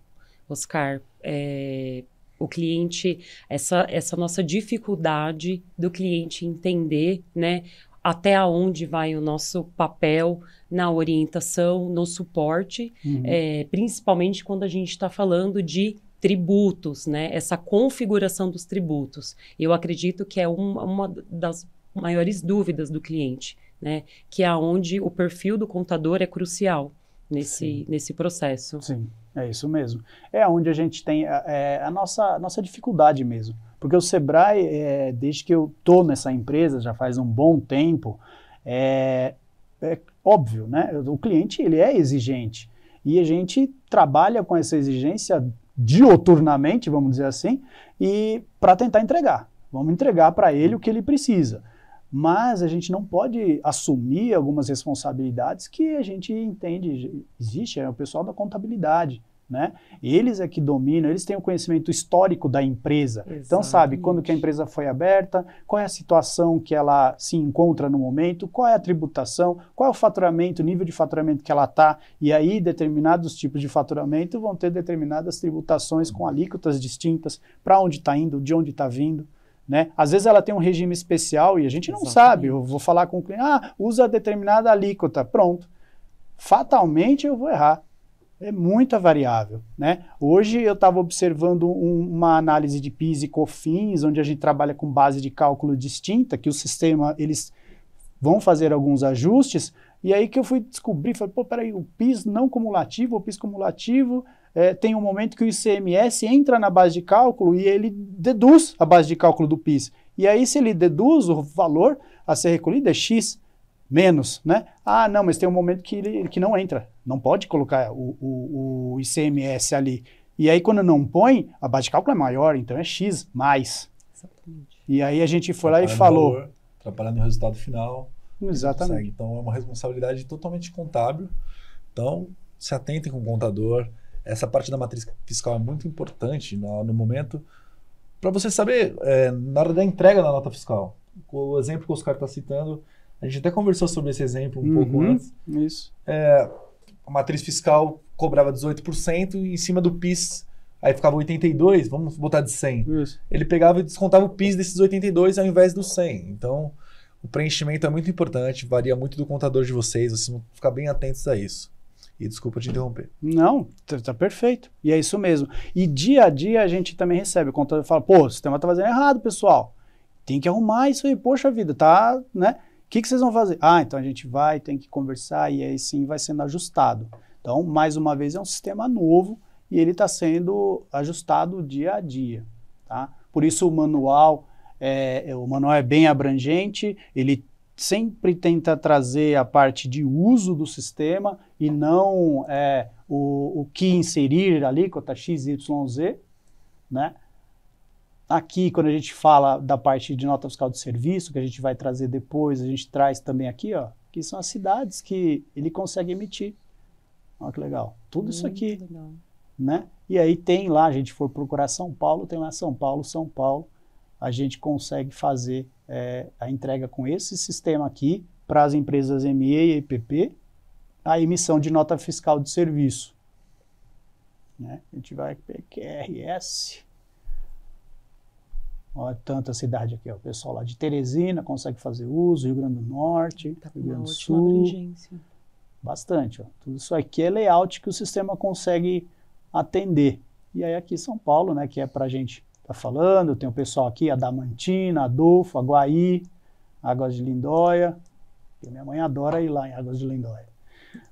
Oscar, é, o cliente, essa, essa nossa dificuldade do cliente entender, né? Até aonde vai o nosso papel na orientação, no suporte, uhum. é, principalmente quando a gente está falando de tributos, né? Essa configuração dos tributos. Eu acredito que é uma, uma das maiores dúvidas do cliente, né? Que é onde o perfil do contador é crucial nesse, Sim. nesse processo. Sim. É isso mesmo. É onde a gente tem a, é, a nossa, nossa dificuldade mesmo. Porque o Sebrae, é, desde que eu estou nessa empresa, já faz um bom tempo, é, é óbvio, né? O cliente ele é exigente. E a gente trabalha com essa exigência dioturnamente, vamos dizer assim, e para tentar entregar. Vamos entregar para ele o que ele precisa. Mas a gente não pode assumir algumas responsabilidades que a gente entende existe, é o pessoal da contabilidade. Né? Eles é que dominam, eles têm o conhecimento histórico da empresa. Exatamente. Então sabe quando que a empresa foi aberta, qual é a situação que ela se encontra no momento, qual é a tributação, qual é o faturamento, nível de faturamento que ela está, e aí determinados tipos de faturamento vão ter determinadas tributações com alíquotas distintas para onde está indo, de onde está vindo. Né? Às vezes ela tem um regime especial e a gente não Exatamente. sabe. Eu vou falar com o cliente, ah, usa determinada alíquota, pronto. Fatalmente eu vou errar. É muita variável, né? Hoje eu estava observando um, uma análise de PIS e COFINS, onde a gente trabalha com base de cálculo distinta, que o sistema, eles vão fazer alguns ajustes, e aí que eu fui descobrir, falei, pô, peraí, o PIS não cumulativo, o PIS cumulativo, é, tem um momento que o ICMS entra na base de cálculo e ele deduz a base de cálculo do PIS. E aí, se ele deduz o valor a ser recolhido, é X menos, né? Ah, não, mas tem um momento que ele que não entra não pode colocar o, o, o ICMS ali. E aí, quando não põe, a base de cálculo é maior, então é X mais. Exatamente. E aí a gente foi lá e falou. Valor, atrapalhando o resultado final. Exatamente. Então é uma responsabilidade totalmente contábil. Então, se atentem com o contador. Essa parte da matriz fiscal é muito importante no, no momento para você saber, é, na hora da entrega da nota fiscal. O exemplo que o Oscar está citando, a gente até conversou sobre esse exemplo um uhum, pouco antes. Isso. É, a matriz fiscal cobrava 18% e em cima do PIS aí ficava 82, vamos botar de 100. Isso. Ele pegava e descontava o PIS desses 82 ao invés do 100. Então, o preenchimento é muito importante, varia muito do contador de vocês, vocês vão ficar bem atentos a isso. E desculpa te interromper. Não, tá, tá, perfeito. E é isso mesmo. E dia a dia a gente também recebe. O contador fala, pô, o sistema tá fazendo errado, pessoal. Tem que arrumar isso aí, poxa vida, tá, né? que, que vocês vão fazer? Ah, então a gente vai, tem que conversar e aí sim vai sendo ajustado. Então, mais uma vez, é um sistema novo e ele está sendo ajustado dia a dia. Tá? Por isso o manual é, é, o manual é bem abrangente, ele sempre tenta trazer a parte de uso do sistema e não é, o, o que inserir ali, cota X, Y, Z, né? Aqui, quando a gente fala da parte de nota fiscal de serviço, que a gente vai trazer depois, a gente traz também aqui, ó, que são as cidades que ele consegue emitir. Olha que legal. Tudo Muito isso aqui. Né? E aí tem lá, a gente for procurar São Paulo, tem lá São Paulo, São Paulo. A gente consegue fazer é, a entrega com esse sistema aqui para as empresas ME e EPP, a emissão de nota fiscal de serviço. Né? A gente vai PQRS Olha é tanta cidade aqui, ó. o pessoal lá de Teresina consegue fazer uso, Rio Grande do Norte, tá Rio Grande do Sul. Abrigência. Bastante. Ó. Tudo isso aqui é layout que o sistema consegue atender. E aí aqui São Paulo, né, que é para a gente tá falando, tem o pessoal aqui, Adamantina Adolfo, Aguaí, Águas de Lindóia. minha mãe adora ir lá em Águas de Lindóia.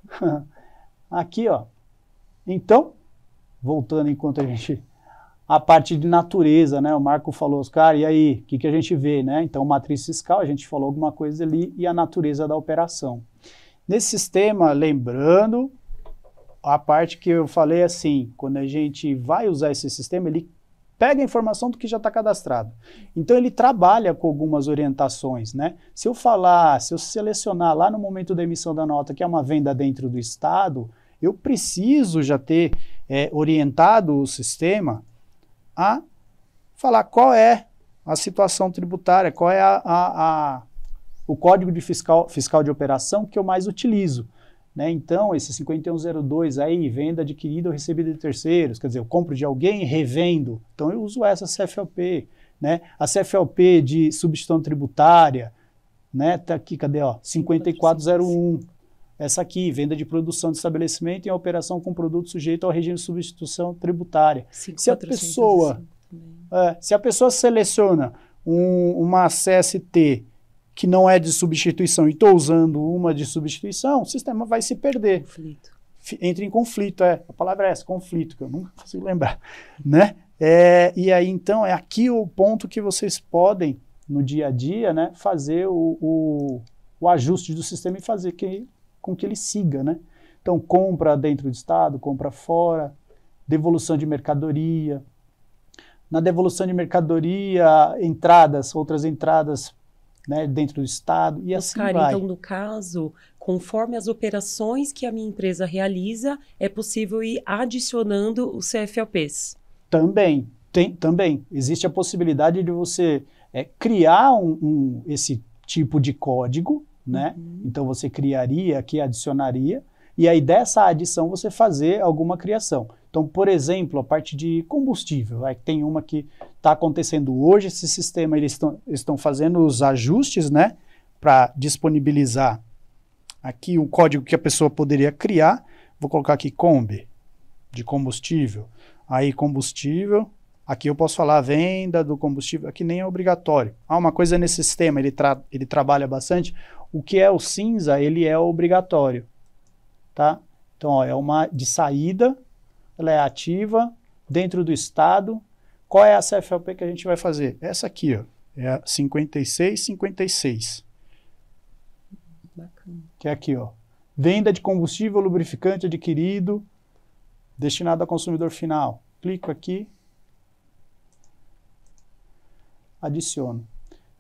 (laughs) aqui, ó. Então, voltando enquanto a gente a parte de natureza, né? O Marco falou, Oscar, e aí, o que, que a gente vê, né? Então, matriz fiscal, a gente falou alguma coisa ali, e a natureza da operação. Nesse sistema, lembrando, a parte que eu falei é assim, quando a gente vai usar esse sistema, ele pega a informação do que já está cadastrado. Então ele trabalha com algumas orientações, né? Se eu falar, se eu selecionar lá no momento da emissão da nota que é uma venda dentro do estado, eu preciso já ter é, orientado o sistema a falar qual é a situação tributária, qual é a, a, a o código de fiscal, fiscal de operação que eu mais utilizo. Né? Então, esse 5102 aí, venda adquirida ou recebida de terceiros, quer dizer, eu compro de alguém e revendo. Então, eu uso essa CFLP. Né? A CFLP de substituição tributária, né? tá aqui, cadê? Ó, 5401. Essa aqui, venda de produção de estabelecimento em operação com produto sujeito ao regime de substituição tributária. 5, se a pessoa é, se a pessoa seleciona um, uma CST que não é de substituição e estou usando uma de substituição, o sistema vai se perder. Conflito. Entra em conflito, é. A palavra é essa, conflito, que eu nunca consigo lembrar, (laughs) né? É, e aí, então, é aqui o ponto que vocês podem, no dia a dia, né, fazer o, o, o ajuste do sistema e fazer que com que ele siga, né? Então, compra dentro do estado, compra fora, devolução de mercadoria. Na devolução de mercadoria, entradas, outras entradas né, dentro do Estado e assim Oscar, vai. Então, no caso, conforme as operações que a minha empresa realiza, é possível ir adicionando os CFOPs? Também, tem, também. Existe a possibilidade de você é, criar um, um, esse tipo de código né? Uhum. Então você criaria aqui, adicionaria, e aí dessa adição você fazer alguma criação. Então, por exemplo, a parte de combustível, vai, tem uma que está acontecendo hoje, esse sistema eles estão fazendo os ajustes, né? Para disponibilizar aqui um código que a pessoa poderia criar. Vou colocar aqui combi de combustível. Aí combustível, Aqui eu posso falar venda do combustível, aqui nem é obrigatório. Ah, uma coisa nesse sistema, ele, tra ele trabalha bastante o que é o cinza, ele é obrigatório, tá? Então, ó, é uma de saída, ela é ativa, dentro do Estado. Qual é a CFLP que a gente vai fazer? Essa aqui, ó, é a 5656. Bacana. Que é aqui, ó. Venda de combustível lubrificante adquirido destinado ao consumidor final. Clico aqui. Adiciono.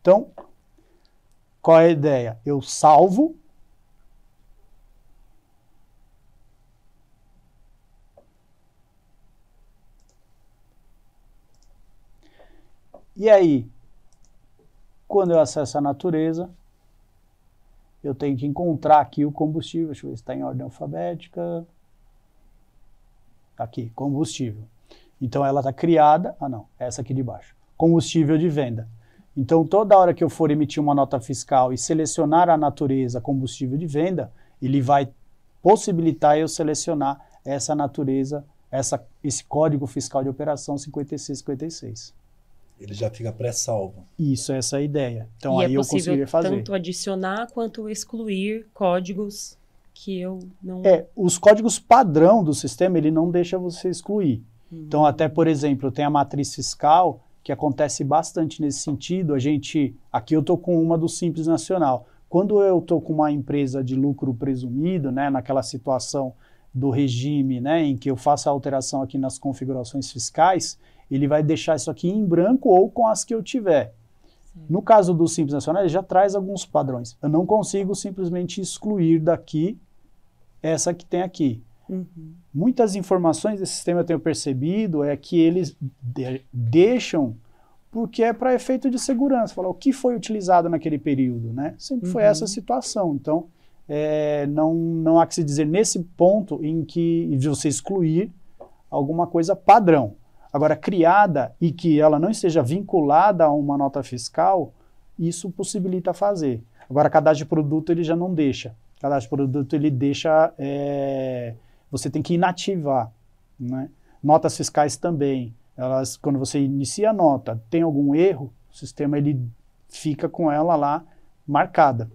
Então, qual é a ideia? Eu salvo. E aí, quando eu acesso a natureza, eu tenho que encontrar aqui o combustível. Deixa eu ver se está em ordem alfabética. Aqui, combustível. Então ela está criada. Ah, não, essa aqui de baixo. Combustível de venda. Então, toda hora que eu for emitir uma nota fiscal e selecionar a natureza combustível de venda, ele vai possibilitar eu selecionar essa natureza, essa, esse código fiscal de operação 5656. Ele já fica pré-salvo. Isso, essa é a ideia. Então, e é aí é eu conseguiria fazer. tanto adicionar quanto excluir códigos que eu não... É, os códigos padrão do sistema, ele não deixa você excluir. Uhum. Então, até, por exemplo, tem a matriz fiscal que acontece bastante nesse sentido. A gente, aqui eu estou com uma do Simples Nacional. Quando eu estou com uma empresa de lucro presumido, né, naquela situação do regime né, em que eu faço a alteração aqui nas configurações fiscais, ele vai deixar isso aqui em branco ou com as que eu tiver. No caso do Simples Nacional, ele já traz alguns padrões. Eu não consigo simplesmente excluir daqui essa que tem aqui. Uhum. Muitas informações desse sistema eu tenho percebido é que eles de deixam porque é para efeito de segurança, falar o que foi utilizado naquele período, né? Sempre uhum. foi essa situação. Então, é, não, não há que se dizer nesse ponto em que você excluir alguma coisa padrão. Agora, criada e que ela não esteja vinculada a uma nota fiscal, isso possibilita fazer. Agora, cadastro de produto ele já não deixa. Cadastro de produto ele deixa é, você tem que inativar. Né? Notas fiscais também. Elas, quando você inicia a nota, tem algum erro, o sistema ele fica com ela lá marcada.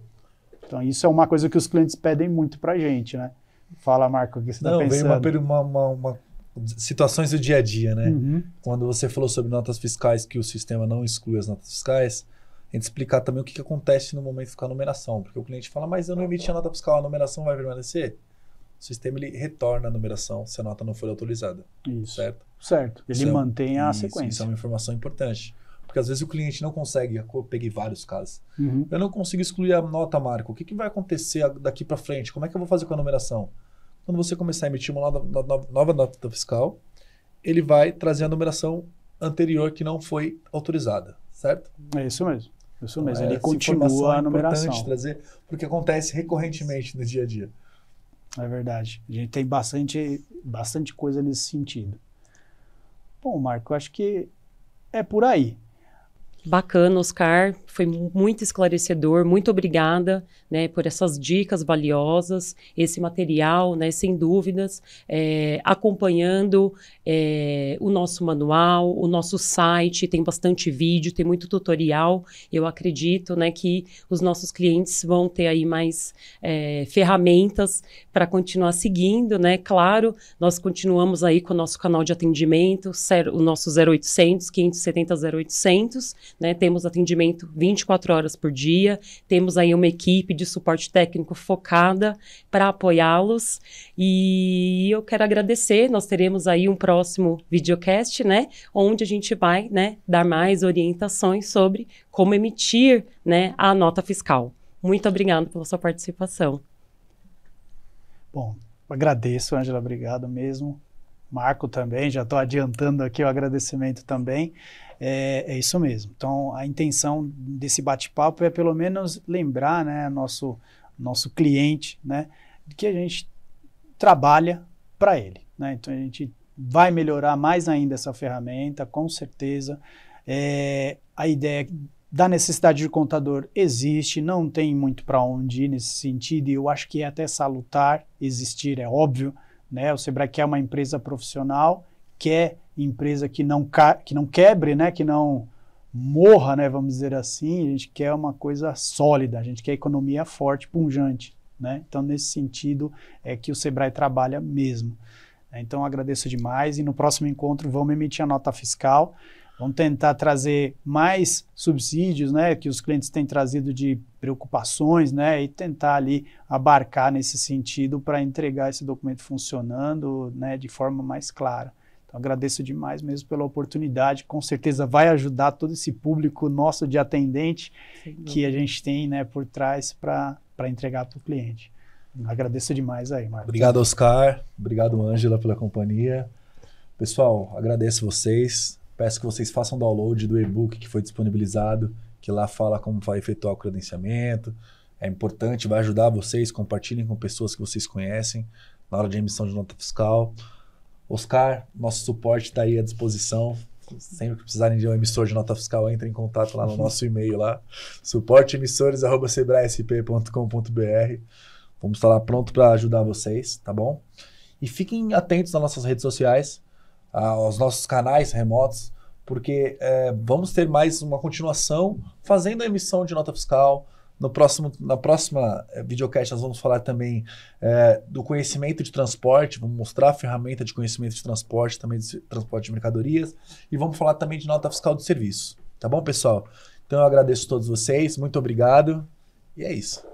Então, isso é uma coisa que os clientes pedem muito para a gente, né? Fala, Marco, o que você está pensando? Não, vem uma, uma, uma, situações do dia a dia, né? Uhum. Quando você falou sobre notas fiscais, que o sistema não exclui as notas fiscais, a gente explicar também o que, que acontece no momento com a numeração. Porque o cliente fala, mas eu não emiti a nota fiscal, a numeração vai permanecer? o sistema ele retorna a numeração se a nota não for autorizada. Isso. Certo? Certo. Ele é mantém a isso, sequência. Isso é uma informação importante. Porque às vezes o cliente não consegue, eu peguei vários casos, uhum. eu não consigo excluir a nota marca. O que, que vai acontecer daqui para frente? Como é que eu vou fazer com a numeração? Quando você começar a emitir uma nova, nova nota fiscal, ele vai trazer a numeração anterior que não foi autorizada, certo? É isso mesmo. É isso então, mesmo. Então, ele continua a numeração. É importante trazer, porque acontece recorrentemente no dia a dia. É verdade. A gente tem bastante, bastante coisa nesse sentido. Bom, Marco, eu acho que é por aí. Bacana, Oscar. Foi muito esclarecedor. Muito obrigada né, por essas dicas valiosas, esse material, né, sem dúvidas, é, acompanhando é, o nosso manual, o nosso site. Tem bastante vídeo, tem muito tutorial. Eu acredito né, que os nossos clientes vão ter aí mais é, ferramentas para continuar seguindo. Né? Claro, nós continuamos aí com o nosso canal de atendimento, o nosso 0800 570 0800. Né? Temos atendimento 24 horas por dia, temos aí uma equipe de suporte técnico focada para apoiá-los. E eu quero agradecer, nós teremos aí um próximo videocast, né? Onde a gente vai né, dar mais orientações sobre como emitir né, a nota fiscal. Muito obrigado pela sua participação. Bom, agradeço, Angela, obrigado mesmo. Marco também, já estou adiantando aqui o agradecimento também. É, é isso mesmo. Então, a intenção desse bate-papo é pelo menos lembrar, né, nosso, nosso cliente, né, que a gente trabalha para ele, né? Então, a gente vai melhorar mais ainda essa ferramenta, com certeza. É, a ideia da necessidade de contador existe, não tem muito para onde ir nesse sentido, e eu acho que é até salutar existir, é óbvio. Né? O Sebrae é uma empresa profissional, quer empresa que não, que não quebre, né, que não morra, né, vamos dizer assim. A gente quer uma coisa sólida, a gente quer economia forte, punjante. Né? Então, nesse sentido, é que o Sebrae trabalha mesmo. Então, agradeço demais e no próximo encontro vamos emitir a nota fiscal. Vamos tentar trazer mais subsídios, né, que os clientes têm trazido de preocupações, né, e tentar ali abarcar nesse sentido para entregar esse documento funcionando, né, de forma mais clara. Então, agradeço demais mesmo pela oportunidade. Com certeza vai ajudar todo esse público nosso de atendente que a gente tem né, por trás para entregar para o cliente. Uhum. Agradeço demais aí, Marcos. Obrigado, Oscar. Obrigado, Ângela, pela companhia. Pessoal, agradeço vocês. Peço que vocês façam download do e-book que foi disponibilizado, que lá fala como vai efetuar o credenciamento. É importante, vai ajudar vocês. Compartilhem com pessoas que vocês conhecem na hora de emissão de nota fiscal. Oscar, nosso suporte está aí à disposição. Sempre que precisarem de um emissor de nota fiscal, entre em contato lá no nosso (laughs) e-mail lá, suporteemissores@sebraesp.com.br. Vamos estar lá pronto para ajudar vocês, tá bom? E fiquem atentos nas nossas redes sociais, ah, aos nossos canais remotos, porque é, vamos ter mais uma continuação fazendo a emissão de nota fiscal, no próximo, na próxima eh, videocast, nós vamos falar também é, do conhecimento de transporte, vamos mostrar a ferramenta de conhecimento de transporte, também de transporte de mercadorias, e vamos falar também de nota fiscal de serviço. Tá bom, pessoal? Então eu agradeço a todos vocês, muito obrigado, e é isso.